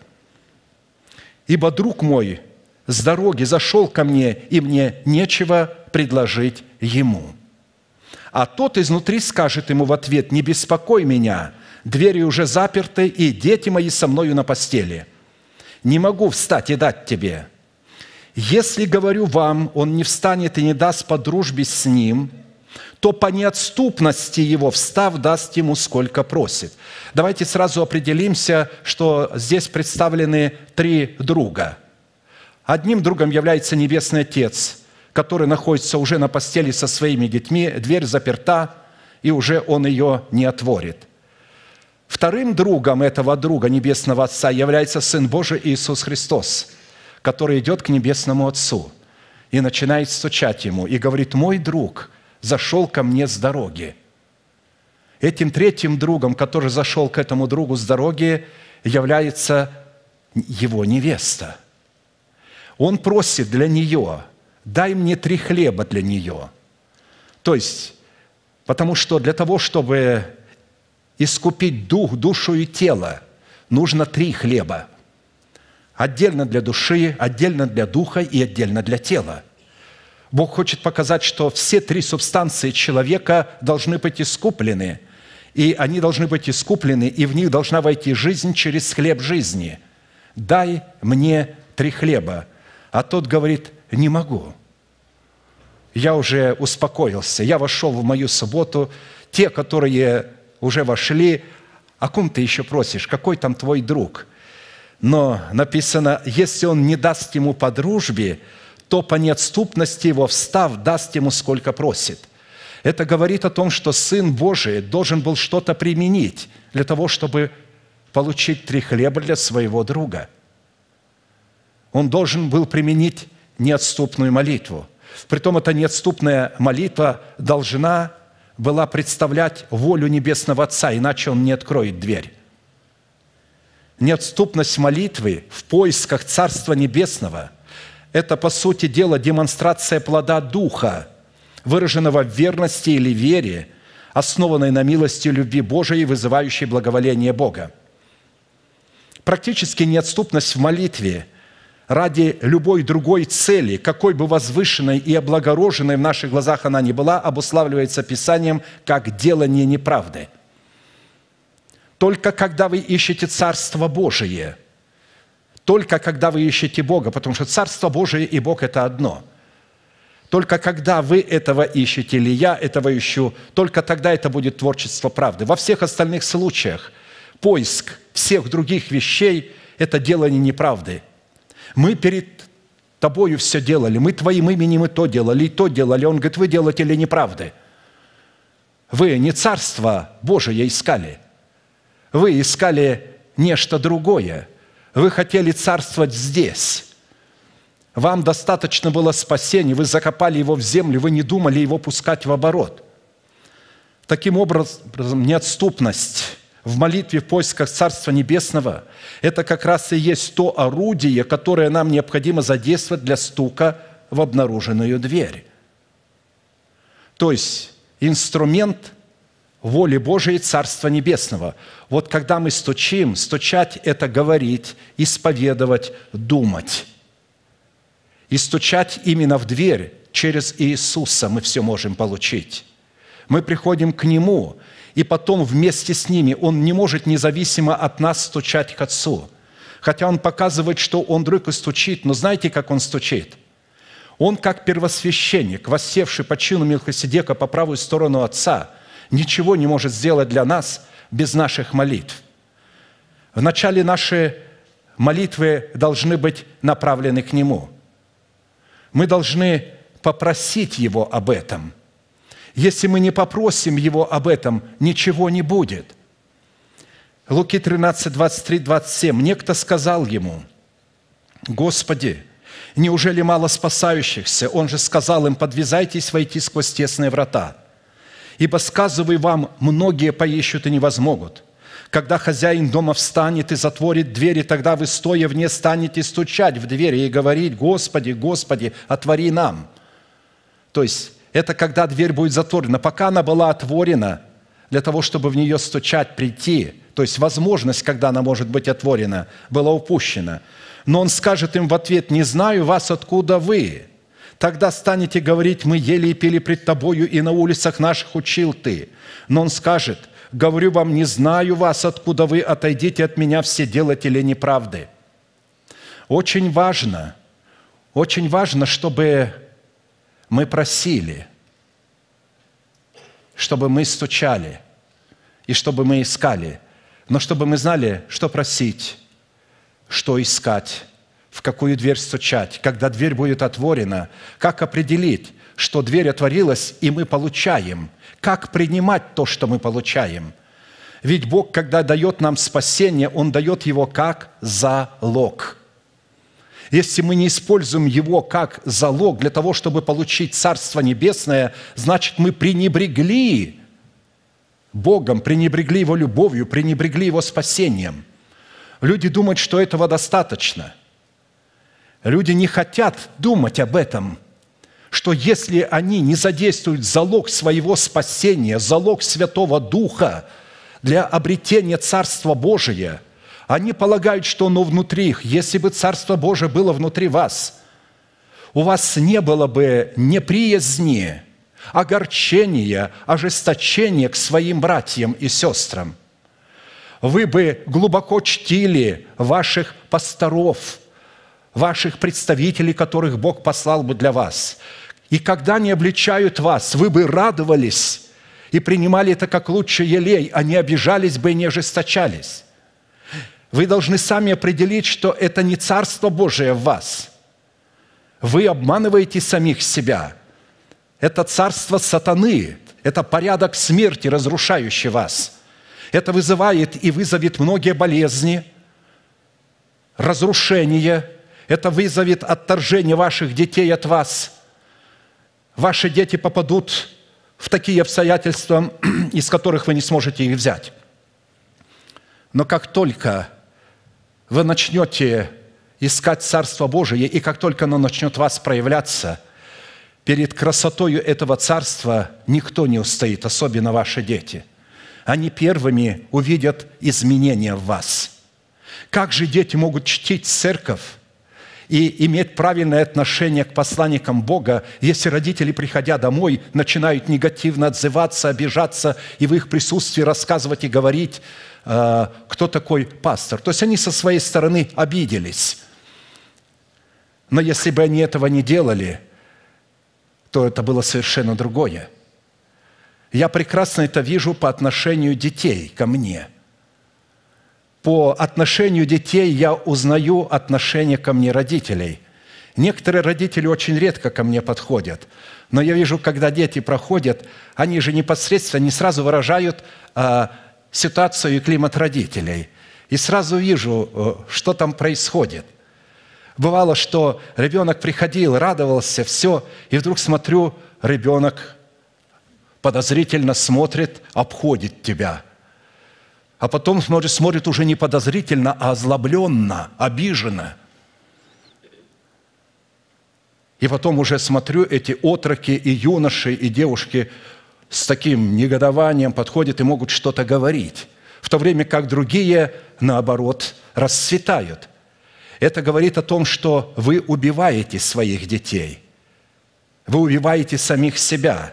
S1: ибо друг мой с дороги зашел ко мне, и мне нечего предложить ему». А тот изнутри скажет ему в ответ, «Не беспокой меня, двери уже заперты, и дети мои со мною на постели» не могу встать и дать тебе. Если, говорю вам, он не встанет и не даст по дружбе с ним, то по неотступности его встав даст ему сколько просит. Давайте сразу определимся, что здесь представлены три друга. Одним другом является Небесный Отец, который находится уже на постели со своими детьми, дверь заперта, и уже он ее не отворит – Вторым другом этого друга, Небесного Отца, является Сын Божий Иисус Христос, который идет к Небесному Отцу и начинает стучать ему и говорит, «Мой друг зашел ко мне с дороги». Этим третьим другом, который зашел к этому другу с дороги, является его невеста. Он просит для нее, дай мне три хлеба для нее. То есть, потому что для того, чтобы искупить дух, душу и тело, нужно три хлеба. Отдельно для души, отдельно для духа и отдельно для тела. Бог хочет показать, что все три субстанции человека должны быть искуплены, и они должны быть искуплены, и в них должна войти жизнь через хлеб жизни. «Дай мне три хлеба», а тот говорит «не могу». Я уже успокоился, я вошел в мою субботу, те, которые уже вошли, о ком ты еще просишь? Какой там твой друг? Но написано, если он не даст ему по дружбе, то по неотступности его, встав, даст ему сколько просит. Это говорит о том, что Сын Божий должен был что-то применить для того, чтобы получить три хлеба для своего друга. Он должен был применить неотступную молитву. Притом эта неотступная молитва должна была представлять волю Небесного Отца, иначе Он не откроет дверь. Неотступность молитвы в поисках Царства Небесного – это, по сути дела, демонстрация плода Духа, выраженного в верности или вере, основанной на милости и любви Божией, вызывающей благоволение Бога. Практически неотступность в молитве – ради любой другой цели, какой бы возвышенной и облагороженной в наших глазах она ни была, обуславливается Писанием как делание неправды. Только когда вы ищете Царство Божие, только когда вы ищете Бога, потому что Царство Божие и Бог – это одно – только когда вы этого ищете, или я этого ищу, только тогда это будет творчество правды. Во всех остальных случаях поиск всех других вещей – это делание неправды – мы перед тобою все делали, мы твоим именем и то делали, и то делали. Он говорит, вы делаете ли неправды. Вы не Царство Божие искали. Вы искали нечто другое. Вы хотели царствовать здесь. Вам достаточно было спасения, вы закопали его в землю, вы не думали его пускать в оборот. Таким образом, неотступность в молитве, в поисках Царства Небесного, это как раз и есть то орудие, которое нам необходимо задействовать для стука в обнаруженную дверь. То есть инструмент воли Божией Царства Небесного. Вот когда мы стучим, стучать – это говорить, исповедовать, думать. И стучать именно в дверь через Иисуса мы все можем получить. Мы приходим к Нему – и потом вместе с ними. Он не может независимо от нас стучать к Отцу. Хотя Он показывает, что Он рык и стучит, но знаете, как Он стучит? Он, как первосвященник, воссевший по чину Милхосидека по правую сторону Отца, ничего не может сделать для нас без наших молитв. Вначале наши молитвы должны быть направлены к Нему. Мы должны попросить Его об этом. Если мы не попросим Его об этом, ничего не будет. Луки 13, 23, 27. Некто сказал ему, «Господи, неужели мало спасающихся?» Он же сказал им, «Подвязайтесь войти сквозь тесные врата, ибо, сказываю вам, многие поищут и не возмогут». Когда хозяин дома встанет и затворит двери, тогда вы, стоя вне, станете стучать в двери и говорить, «Господи, Господи, отвори нам!» То есть это когда дверь будет затворена. Пока она была отворена, для того, чтобы в нее стучать, прийти, то есть возможность, когда она может быть отворена, была упущена. Но он скажет им в ответ, «Не знаю вас, откуда вы». Тогда станете говорить, «Мы ели и пили пред тобою, и на улицах наших учил ты». Но он скажет, «Говорю вам, не знаю вас, откуда вы, отойдите от меня, все делатели неправды». Очень важно, очень важно, чтобы мы просили, чтобы мы стучали и чтобы мы искали, но чтобы мы знали, что просить, что искать, в какую дверь стучать, когда дверь будет отворена, как определить, что дверь отворилась, и мы получаем, как принимать то, что мы получаем. Ведь Бог, когда дает нам спасение, Он дает его как залог – если мы не используем его как залог для того, чтобы получить Царство Небесное, значит, мы пренебрегли Богом, пренебрегли Его любовью, пренебрегли Его спасением. Люди думают, что этого достаточно. Люди не хотят думать об этом, что если они не задействуют залог своего спасения, залог Святого Духа для обретения Царства Божия – они полагают, что оно внутри их. Если бы Царство Божие было внутри вас, у вас не было бы неприязни, огорчения, ожесточения к своим братьям и сестрам. Вы бы глубоко чтили ваших пасторов, ваших представителей, которых Бог послал бы для вас. И когда они обличают вас, вы бы радовались и принимали это как лучший елей, а не обижались бы и не ожесточались. Вы должны сами определить, что это не Царство Божие в вас. Вы обманываете самих себя. Это царство сатаны, это порядок смерти, разрушающий вас. Это вызывает и вызовет многие болезни, разрушение, это вызовет отторжение ваших детей от вас. Ваши дети попадут в такие обстоятельства, из которых вы не сможете их взять. Но как только вы начнете искать Царство Божие, и как только оно начнет вас проявляться, перед красотою этого Царства никто не устоит, особенно ваши дети. Они первыми увидят изменения в вас. Как же дети могут чтить церковь и иметь правильное отношение к посланникам Бога, если родители, приходя домой, начинают негативно отзываться, обижаться и в их присутствии рассказывать и говорить Э, кто такой пастор. То есть они со своей стороны обиделись. Но если бы они этого не делали, то это было совершенно другое. Я прекрасно это вижу по отношению детей ко мне. По отношению детей я узнаю отношение ко мне родителей. Некоторые родители очень редко ко мне подходят, но я вижу, когда дети проходят, они же непосредственно не сразу выражают э, ситуацию и климат родителей. И сразу вижу, э, что там происходит. Бывало, что ребенок приходил, радовался, все, и вдруг смотрю, ребенок подозрительно смотрит, обходит тебя. А потом смотрит, смотрит уже не подозрительно, а озлобленно, обиженно. И потом уже смотрю, эти отроки и юноши, и девушки с таким негодованием подходят и могут что-то говорить, в то время как другие, наоборот, расцветают. Это говорит о том, что вы убиваете своих детей, вы убиваете самих себя.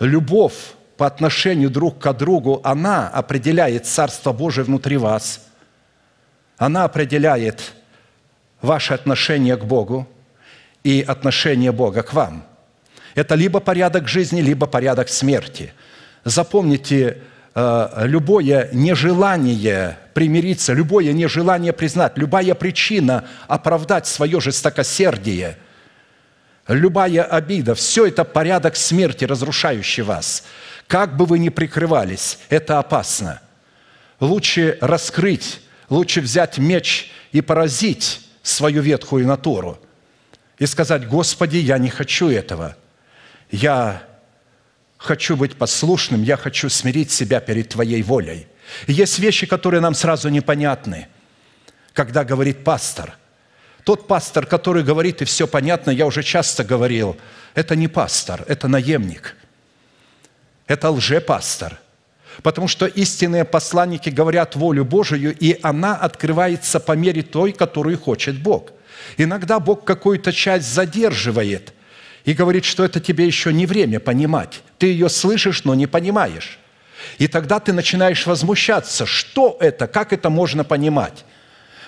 S1: Любовь по отношению друг к другу, она определяет Царство Божие внутри вас, она определяет ваше отношение к Богу и отношение Бога к вам – это либо порядок жизни, либо порядок смерти. Запомните, э, любое нежелание примириться, любое нежелание признать, любая причина оправдать свое жестокосердие, любая обида, все это порядок смерти, разрушающий вас. Как бы вы ни прикрывались, это опасно. Лучше раскрыть, лучше взять меч и поразить свою ветхую натуру и сказать, «Господи, я не хочу этого» я хочу быть послушным, я хочу смирить себя перед Твоей волей. И есть вещи, которые нам сразу непонятны, когда говорит пастор. Тот пастор, который говорит, и все понятно, я уже часто говорил, это не пастор, это наемник, это лжепастор. Потому что истинные посланники говорят волю Божию, и она открывается по мере той, которую хочет Бог. Иногда Бог какую-то часть задерживает – и говорит, что это тебе еще не время понимать. Ты ее слышишь, но не понимаешь. И тогда ты начинаешь возмущаться, что это, как это можно понимать.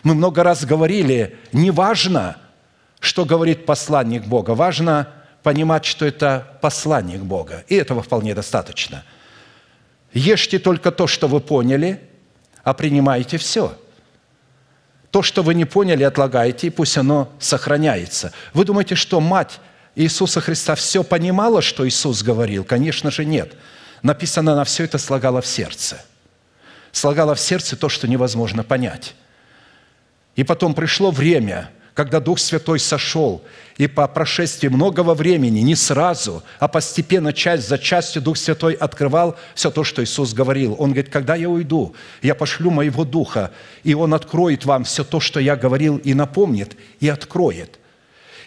S1: Мы много раз говорили, не важно, что говорит посланник Бога, важно понимать, что это посланник Бога. И этого вполне достаточно. Ешьте только то, что вы поняли, а принимайте все. То, что вы не поняли, отлагайте, и пусть оно сохраняется. Вы думаете, что мать Иисуса Христа все понимала, что Иисус говорил? Конечно же, нет. Написано, она все это слагала в сердце. Слагала в сердце то, что невозможно понять. И потом пришло время, когда Дух Святой сошел, и по прошествии многого времени, не сразу, а постепенно, часть за частью Дух Святой открывал все то, что Иисус говорил. Он говорит, когда я уйду, я пошлю моего Духа, и Он откроет вам все то, что я говорил, и напомнит, и откроет –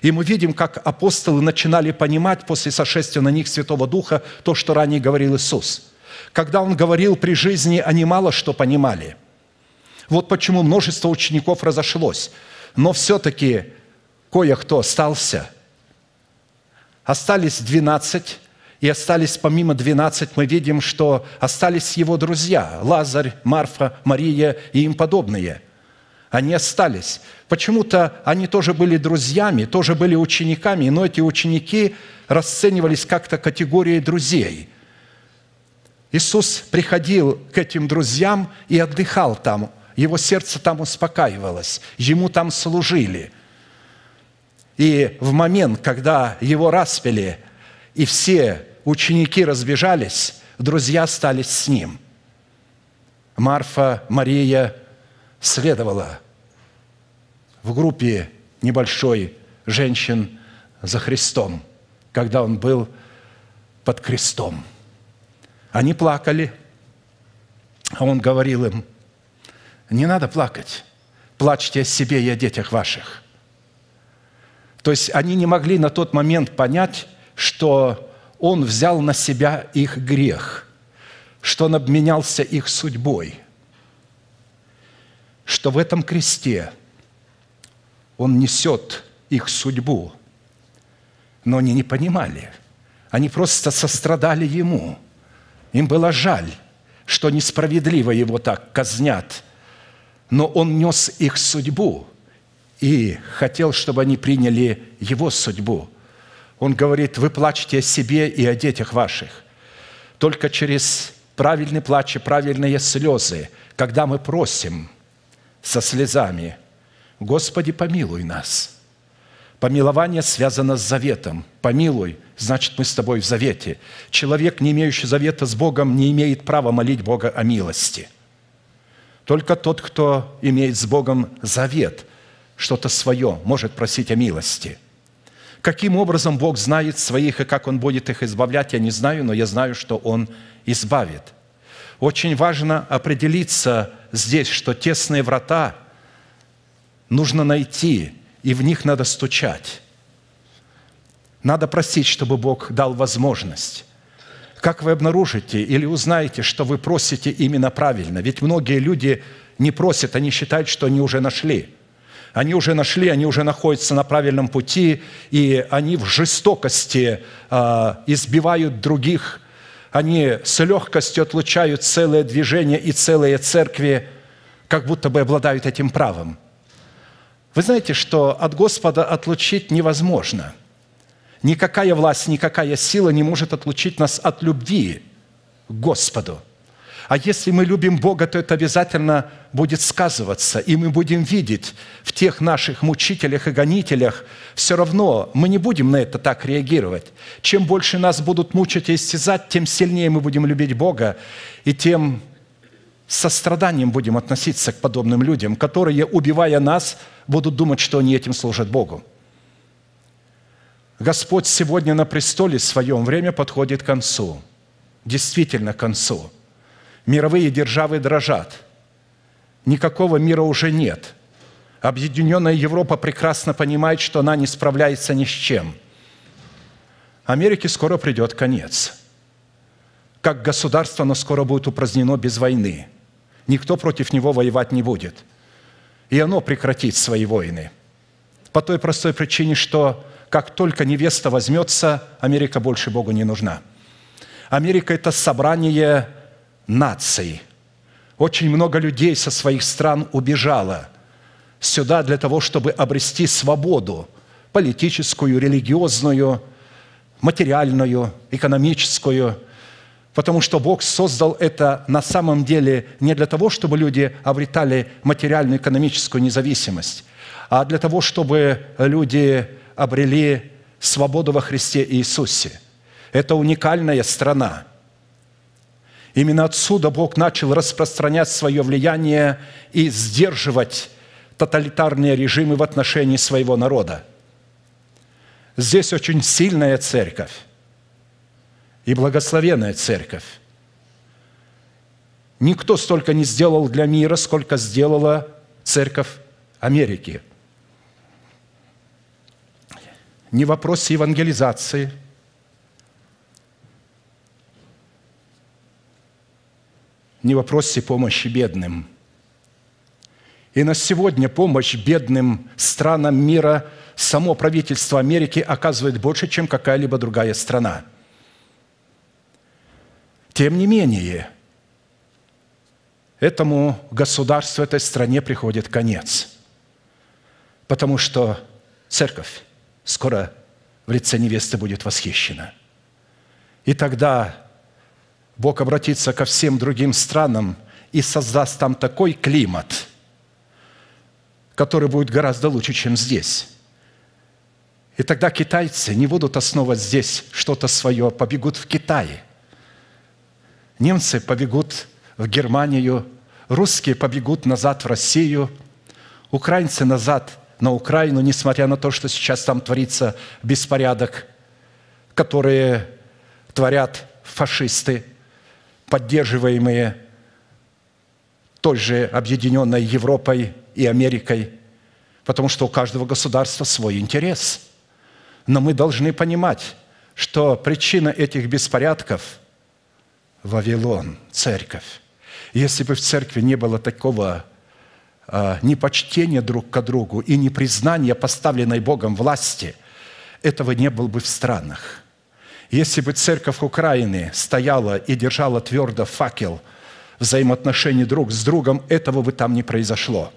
S1: и мы видим, как апостолы начинали понимать после сошествия на них Святого Духа то, что ранее говорил Иисус. Когда Он говорил при жизни, они мало что понимали. Вот почему множество учеников разошлось. Но все-таки кое-кто остался. Остались двенадцать, и остались помимо двенадцать мы видим, что остались его друзья – Лазарь, Марфа, Мария и им подобные – они остались. Почему-то они тоже были друзьями, тоже были учениками, но эти ученики расценивались как-то категорией друзей. Иисус приходил к этим друзьям и отдыхал там. Его сердце там успокаивалось, ему там служили. И в момент, когда его распили, и все ученики разбежались, друзья остались с ним. Марфа, Мария – следовало в группе небольшой женщин за Христом, когда он был под крестом. Они плакали, а он говорил им, не надо плакать, плачьте о себе и о детях ваших. То есть они не могли на тот момент понять, что он взял на себя их грех, что он обменялся их судьбой – что в этом кресте Он несет их судьбу. Но они не понимали. Они просто сострадали Ему. Им было жаль, что несправедливо Его так казнят. Но Он нес их судьбу и хотел, чтобы они приняли Его судьбу. Он говорит, вы плачете о себе и о детях ваших. Только через правильный плач и правильные слезы, когда мы просим – со слезами «Господи, помилуй нас». Помилование связано с заветом. Помилуй, значит, мы с тобой в завете. Человек, не имеющий завета с Богом, не имеет права молить Бога о милости. Только тот, кто имеет с Богом завет, что-то свое, может просить о милости. Каким образом Бог знает своих и как Он будет их избавлять, я не знаю, но я знаю, что Он избавит – очень важно определиться здесь, что тесные врата нужно найти, и в них надо стучать. Надо просить, чтобы Бог дал возможность. Как вы обнаружите или узнаете, что вы просите именно правильно? Ведь многие люди не просят, они считают, что они уже нашли. Они уже нашли, они уже находятся на правильном пути, и они в жестокости э, избивают других они с легкостью отлучают целое движение и целые церкви, как будто бы обладают этим правом. Вы знаете, что от Господа отлучить невозможно. Никакая власть, никакая сила не может отлучить нас от любви к Господу – а если мы любим Бога, то это обязательно будет сказываться, и мы будем видеть в тех наших мучителях и гонителях, все равно мы не будем на это так реагировать. Чем больше нас будут мучить и истязать, тем сильнее мы будем любить Бога, и тем состраданием будем относиться к подобным людям, которые, убивая нас, будут думать, что они этим служат Богу. Господь сегодня на престоле в своем время подходит к концу, действительно к концу – Мировые державы дрожат. Никакого мира уже нет. Объединенная Европа прекрасно понимает, что она не справляется ни с чем. Америке скоро придет конец. Как государство оно скоро будет упразднено без войны. Никто против него воевать не будет. И оно прекратит свои войны. По той простой причине, что как только невеста возьмется, Америка больше Богу не нужна. Америка – это собрание наций. Очень много людей со своих стран убежало сюда для того, чтобы обрести свободу политическую, религиозную, материальную, экономическую, потому что Бог создал это на самом деле не для того, чтобы люди обретали материальную экономическую независимость, а для того, чтобы люди обрели свободу во Христе Иисусе. Это уникальная страна – Именно отсюда Бог начал распространять свое влияние и сдерживать тоталитарные режимы в отношении своего народа. Здесь очень сильная церковь и благословенная церковь. Никто столько не сделал для мира, сколько сделала церковь Америки. Не в вопросе евангелизации – не вопросе помощи бедным. И на сегодня помощь бедным странам мира само правительство Америки оказывает больше, чем какая-либо другая страна. Тем не менее, этому государству, этой стране приходит конец. Потому что церковь скоро в лице невесты будет восхищена. И тогда Бог обратится ко всем другим странам и создаст там такой климат, который будет гораздо лучше, чем здесь. И тогда китайцы не будут основывать здесь что-то свое, а побегут в Китай. Немцы побегут в Германию, русские побегут назад в Россию, украинцы назад на Украину, несмотря на то, что сейчас там творится беспорядок, которые творят фашисты – поддерживаемые той же объединенной Европой и Америкой, потому что у каждого государства свой интерес. Но мы должны понимать, что причина этих беспорядков – Вавилон, церковь. Если бы в церкви не было такого а, непочтения друг к другу и непризнания поставленной Богом власти, этого не было бы в странах. Если бы церковь Украины стояла и держала твердо факел взаимоотношений друг с другом, этого бы там не произошло.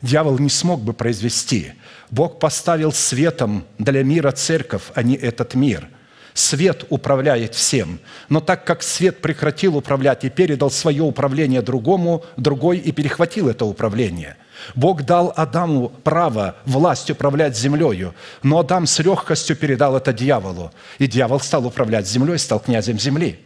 S1: Дьявол не смог бы произвести. Бог поставил светом для мира церковь, а не этот мир – Свет управляет всем. Но так как свет прекратил управлять и передал свое управление другому, другой и перехватил это управление. Бог дал Адаму право, власть управлять землею, но Адам с легкостью передал это дьяволу, и дьявол стал управлять землей, стал князем земли.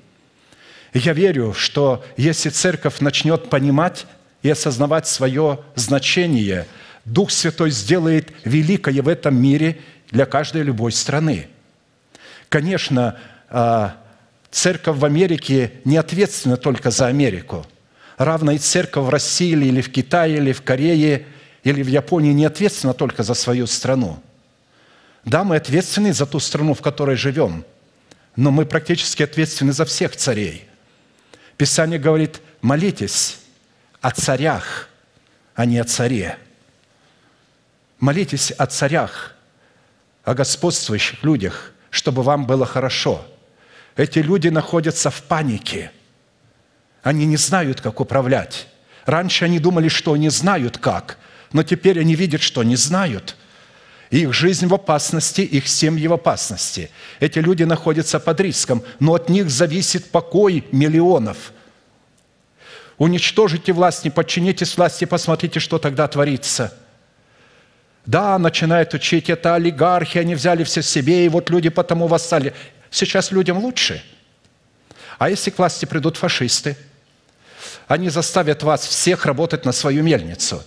S1: я верю, что если церковь начнет понимать и осознавать свое значение, Дух Святой сделает великое в этом мире для каждой любой страны. Конечно, а, церковь в Америке не ответственна только за Америку – равной церковь в России или в Китае, или в Корее, или в Японии не ответственна только за свою страну. Да, мы ответственны за ту страну, в которой живем, но мы практически ответственны за всех царей. Писание говорит, молитесь о царях, а не о царе. Молитесь о царях, о господствующих людях, чтобы вам было хорошо. Эти люди находятся в панике – они не знают, как управлять. Раньше они думали, что они знают как, но теперь они видят, что не знают. Их жизнь в опасности, их семьи в опасности. Эти люди находятся под риском, но от них зависит покой миллионов. Уничтожите власть, не подчинитесь власти, посмотрите, что тогда творится – да, начинают учить, это олигархи, они взяли все себе, и вот люди потому восстали. Сейчас людям лучше. А если к власти придут фашисты – они заставят вас всех работать на свою мельницу.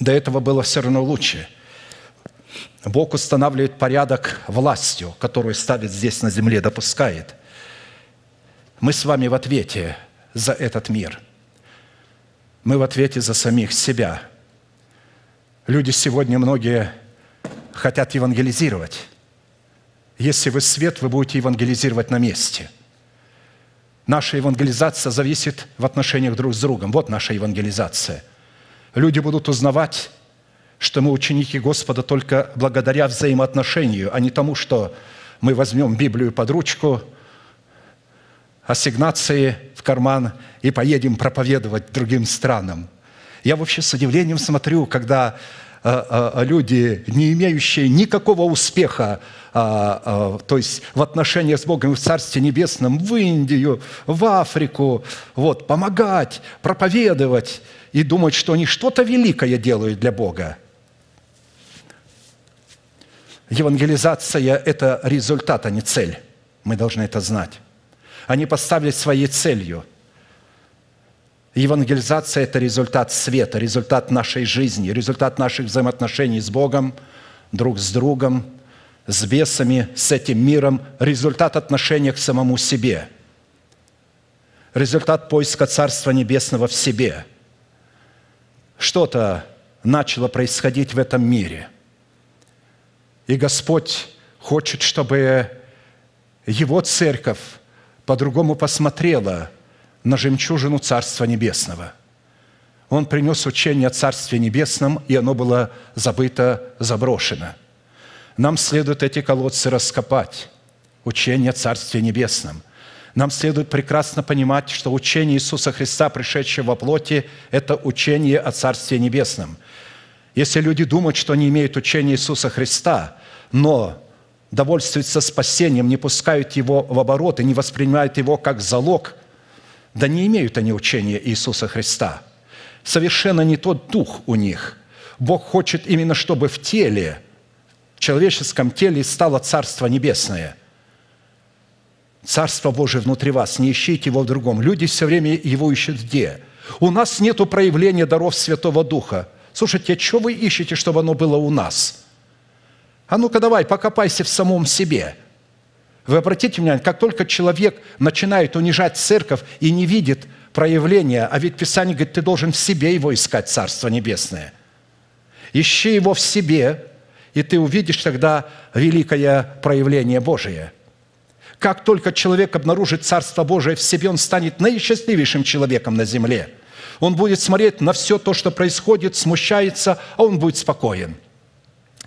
S1: До этого было все равно лучше. Бог устанавливает порядок властью, которую ставит здесь на земле, допускает. Мы с вами в ответе за этот мир. Мы в ответе за самих себя. Люди сегодня многие хотят евангелизировать. Если вы свет, вы будете евангелизировать на месте – Наша евангелизация зависит в отношениях друг с другом. Вот наша евангелизация. Люди будут узнавать, что мы ученики Господа только благодаря взаимоотношению, а не тому, что мы возьмем Библию под ручку, ассигнации в карман и поедем проповедовать другим странам. Я вообще с удивлением смотрю, когда а, а, а люди, не имеющие никакого успеха, то есть в отношениях с Богом в Царстве Небесном, в Индию, в Африку, вот, помогать, проповедовать и думать, что они что-то великое делают для Бога. Евангелизация – это результат, а не цель. Мы должны это знать. Они поставили своей целью – Евангелизация – это результат света, результат нашей жизни, результат наших взаимоотношений с Богом, друг с другом, с бесами, с этим миром, результат отношения к самому себе, результат поиска Царства Небесного в себе. Что-то начало происходить в этом мире. И Господь хочет, чтобы Его церковь по-другому посмотрела – на жемчужину Царства Небесного. Он принес учение о Царстве Небесном, и оно было забыто, заброшено. Нам следует эти колодцы раскопать, учение о Царстве Небесном. Нам следует прекрасно понимать, что учение Иисуса Христа, пришедшего во плоти, это учение о Царстве Небесном. Если люди думают, что они имеют учение Иисуса Христа, но довольствуются спасением, не пускают его в оборот и не воспринимают его как залог – да не имеют они учения Иисуса Христа. Совершенно не тот дух у них. Бог хочет именно, чтобы в теле, в человеческом теле стало Царство Небесное. Царство Божие внутри вас, не ищите его в другом. Люди все время его ищут где? У нас нет проявления даров Святого Духа. Слушайте, а что вы ищете, чтобы оно было у нас? А ну-ка давай, покопайся в самом себе – вы обратите внимание, как только человек начинает унижать церковь и не видит проявления, а ведь Писание говорит, ты должен в себе его искать, Царство Небесное. Ищи его в себе, и ты увидишь тогда великое проявление Божие. Как только человек обнаружит Царство Божие в себе, он станет наисчастливейшим человеком на земле. Он будет смотреть на все то, что происходит, смущается, а он будет спокоен.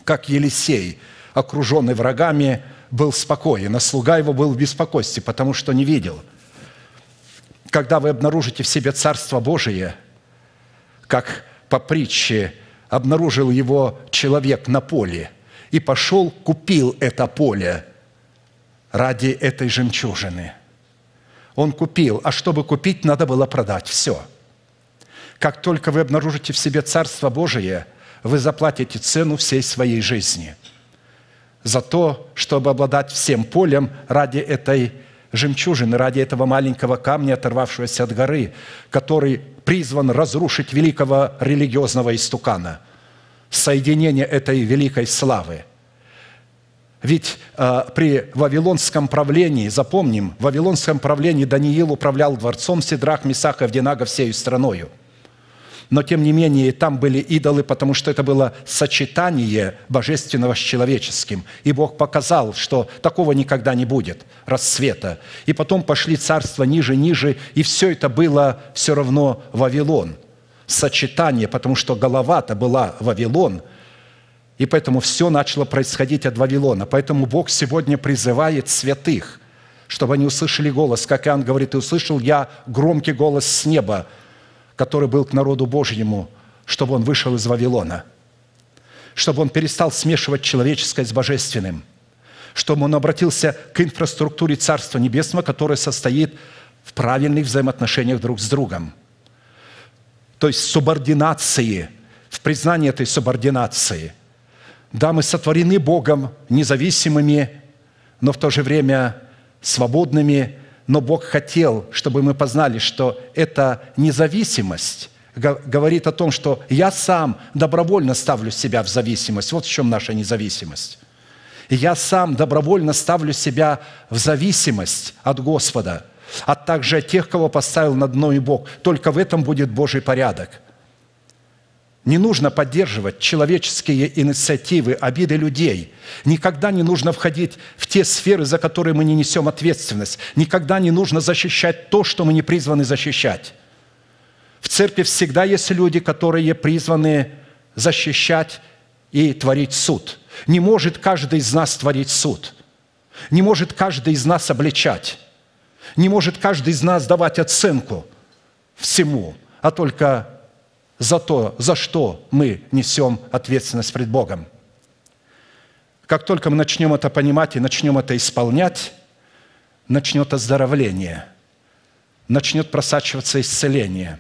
S1: Как Елисей, окруженный врагами – был спокоен, а слуга его был в беспокойстве, потому что не видел. Когда вы обнаружите в себе Царство Божие, как по притче обнаружил его человек на поле и пошел, купил это поле ради этой жемчужины. Он купил, а чтобы купить, надо было продать все. Как только вы обнаружите в себе Царство Божие, вы заплатите цену всей своей жизни – за то, чтобы обладать всем полем ради этой жемчужины, ради этого маленького камня, оторвавшегося от горы, который призван разрушить великого религиозного истукана, соединение этой великой славы. Ведь э, при Вавилонском правлении, запомним, в Вавилонском правлении Даниил управлял дворцом Сидрах, Месах, Авдинага всею страною – но тем не менее там были идолы, потому что это было сочетание божественного с человеческим. И Бог показал, что такого никогда не будет, рассвета. И потом пошли царства ниже, ниже, и все это было все равно Вавилон. Сочетание, потому что голова-то была Вавилон – и поэтому все начало происходить от Вавилона. Поэтому Бог сегодня призывает святых, чтобы они услышали голос. Как Иоанн говорит, «И услышал я громкий голос с неба, который был к народу Божьему, чтобы он вышел из Вавилона, чтобы он перестал смешивать человеческое с божественным, чтобы он обратился к инфраструктуре Царства Небесного, которая состоит в правильных взаимоотношениях друг с другом. То есть субординации, в признании этой субординации. Да, мы сотворены Богом независимыми, но в то же время свободными – но Бог хотел, чтобы мы познали, что эта независимость говорит о том, что я сам добровольно ставлю себя в зависимость. Вот в чем наша независимость. Я сам добровольно ставлю себя в зависимость от Господа, а также от тех, кого поставил над мной Бог. Только в этом будет Божий порядок – не нужно поддерживать человеческие инициативы, обиды людей. Никогда не нужно входить в те сферы, за которые мы не несем ответственность. Никогда не нужно защищать то, что мы не призваны защищать. В церкви всегда есть люди, которые призваны защищать и творить суд. Не может каждый из нас творить суд. Не может каждый из нас обличать. Не может каждый из нас давать оценку всему, а только за то, за что мы несем ответственность пред Богом. Как только мы начнем это понимать и начнем это исполнять, начнет оздоровление, начнет просачиваться исцеление.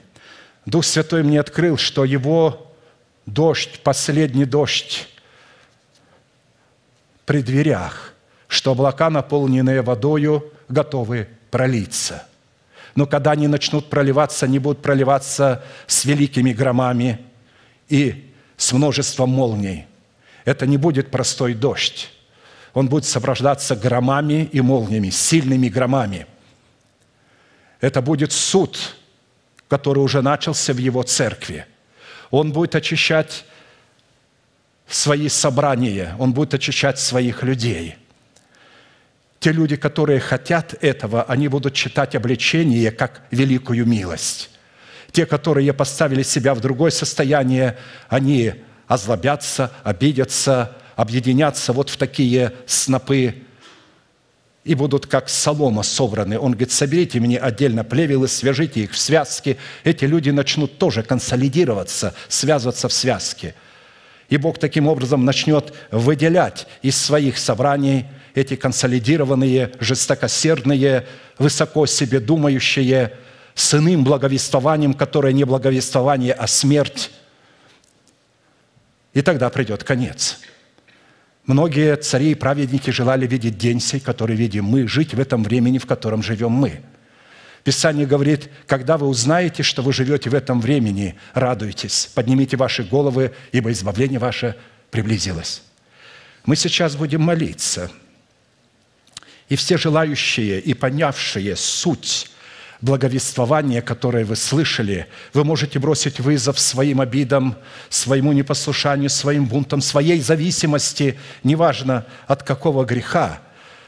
S1: Дух Святой мне открыл, что его дождь, последний дождь при дверях, что облака, наполненные водою, готовы пролиться – но когда они начнут проливаться, они будут проливаться с великими громами и с множеством молний. Это не будет простой дождь. Он будет сопровождаться громами и молниями, сильными громами. Это будет суд, который уже начался в его церкви. Он будет очищать свои собрания, он будет очищать своих людей – те люди, которые хотят этого, они будут читать обличение как великую милость. Те, которые поставили себя в другое состояние, они озлобятся, обидятся, объединятся вот в такие снопы и будут как солома собраны. Он говорит, соберите мне отдельно плевелы, свяжите их в связки. Эти люди начнут тоже консолидироваться, связываться в связке. И Бог таким образом начнет выделять из своих собраний – эти консолидированные, жестокосердные, высоко себе думающие, с иным благовествованием, которое не благовествование, а смерть. И тогда придет конец. Многие цари и праведники желали видеть день сей, который видим мы, жить в этом времени, в котором живем мы. Писание говорит, когда вы узнаете, что вы живете в этом времени, радуйтесь, поднимите ваши головы, ибо избавление ваше приблизилось. Мы сейчас будем молиться – и все желающие и понявшие суть благовествования, которое вы слышали, вы можете бросить вызов своим обидам, своему непослушанию, своим бунтам, своей зависимости, неважно от какого греха.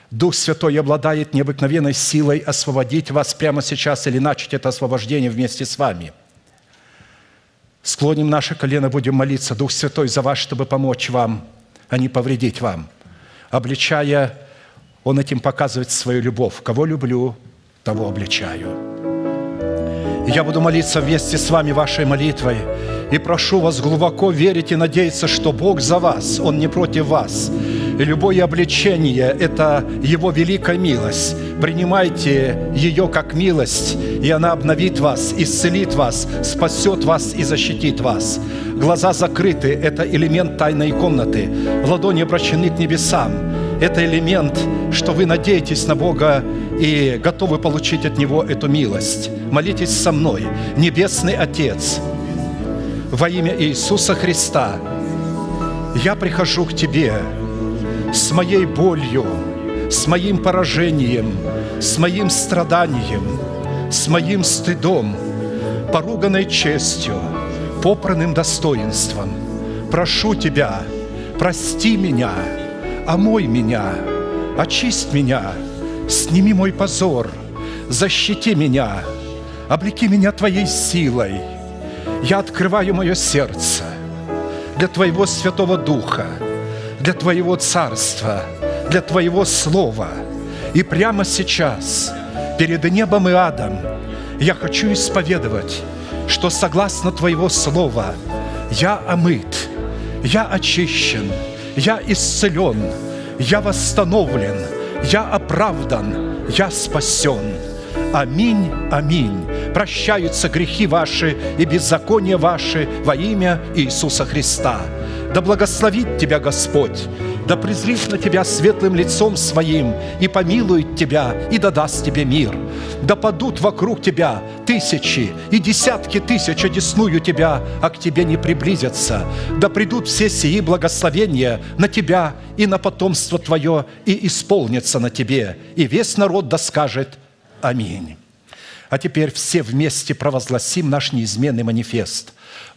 S1: Дух Святой обладает необыкновенной силой освободить вас прямо сейчас или начать это освобождение вместе с вами. Склоним наше колено, будем молиться, Дух Святой, за вас, чтобы помочь вам, а не повредить вам, обличая он этим показывает свою любовь. Кого люблю, того обличаю. Я буду молиться вместе с вами вашей молитвой и прошу вас глубоко верить и надеяться, что Бог за вас, Он не против вас. И любое обличение – это Его великая милость. Принимайте ее как милость, и она обновит вас, исцелит вас, спасет вас и защитит вас. Глаза закрыты – это элемент тайной комнаты. Ладони обращены к небесам – это элемент, что вы надеетесь на Бога и готовы получить от Него эту милость. Молитесь со мной. Небесный Отец, во имя Иисуса Христа, я прихожу к Тебе с моей болью, с моим поражением, с моим страданием, с моим стыдом, поруганной честью, попранным достоинством. Прошу Тебя, прости меня, омой меня, очисть меня, сними мой позор, защити меня, облеки меня Твоей силой. Я открываю мое сердце для Твоего Святого Духа, для Твоего Царства, для Твоего Слова. И прямо сейчас, перед небом и адом, я хочу исповедовать, что согласно Твоего Слова я омыт, я очищен – я исцелен, я восстановлен, я оправдан, я спасен. Аминь, аминь. Прощаются грехи ваши и беззакония ваши во имя Иисуса Христа. Да благословит тебя Господь, да презрит на тебя светлым лицом своим и помилует тебя и дадаст тебе мир. Да падут вокруг тебя тысячи и десятки тысяч одесную тебя, а к тебе не приблизятся. Да придут все сии благословения на тебя и на потомство твое и исполнится на тебе. И весь народ да скажет Аминь. А теперь все вместе провозгласим наш неизменный манифест –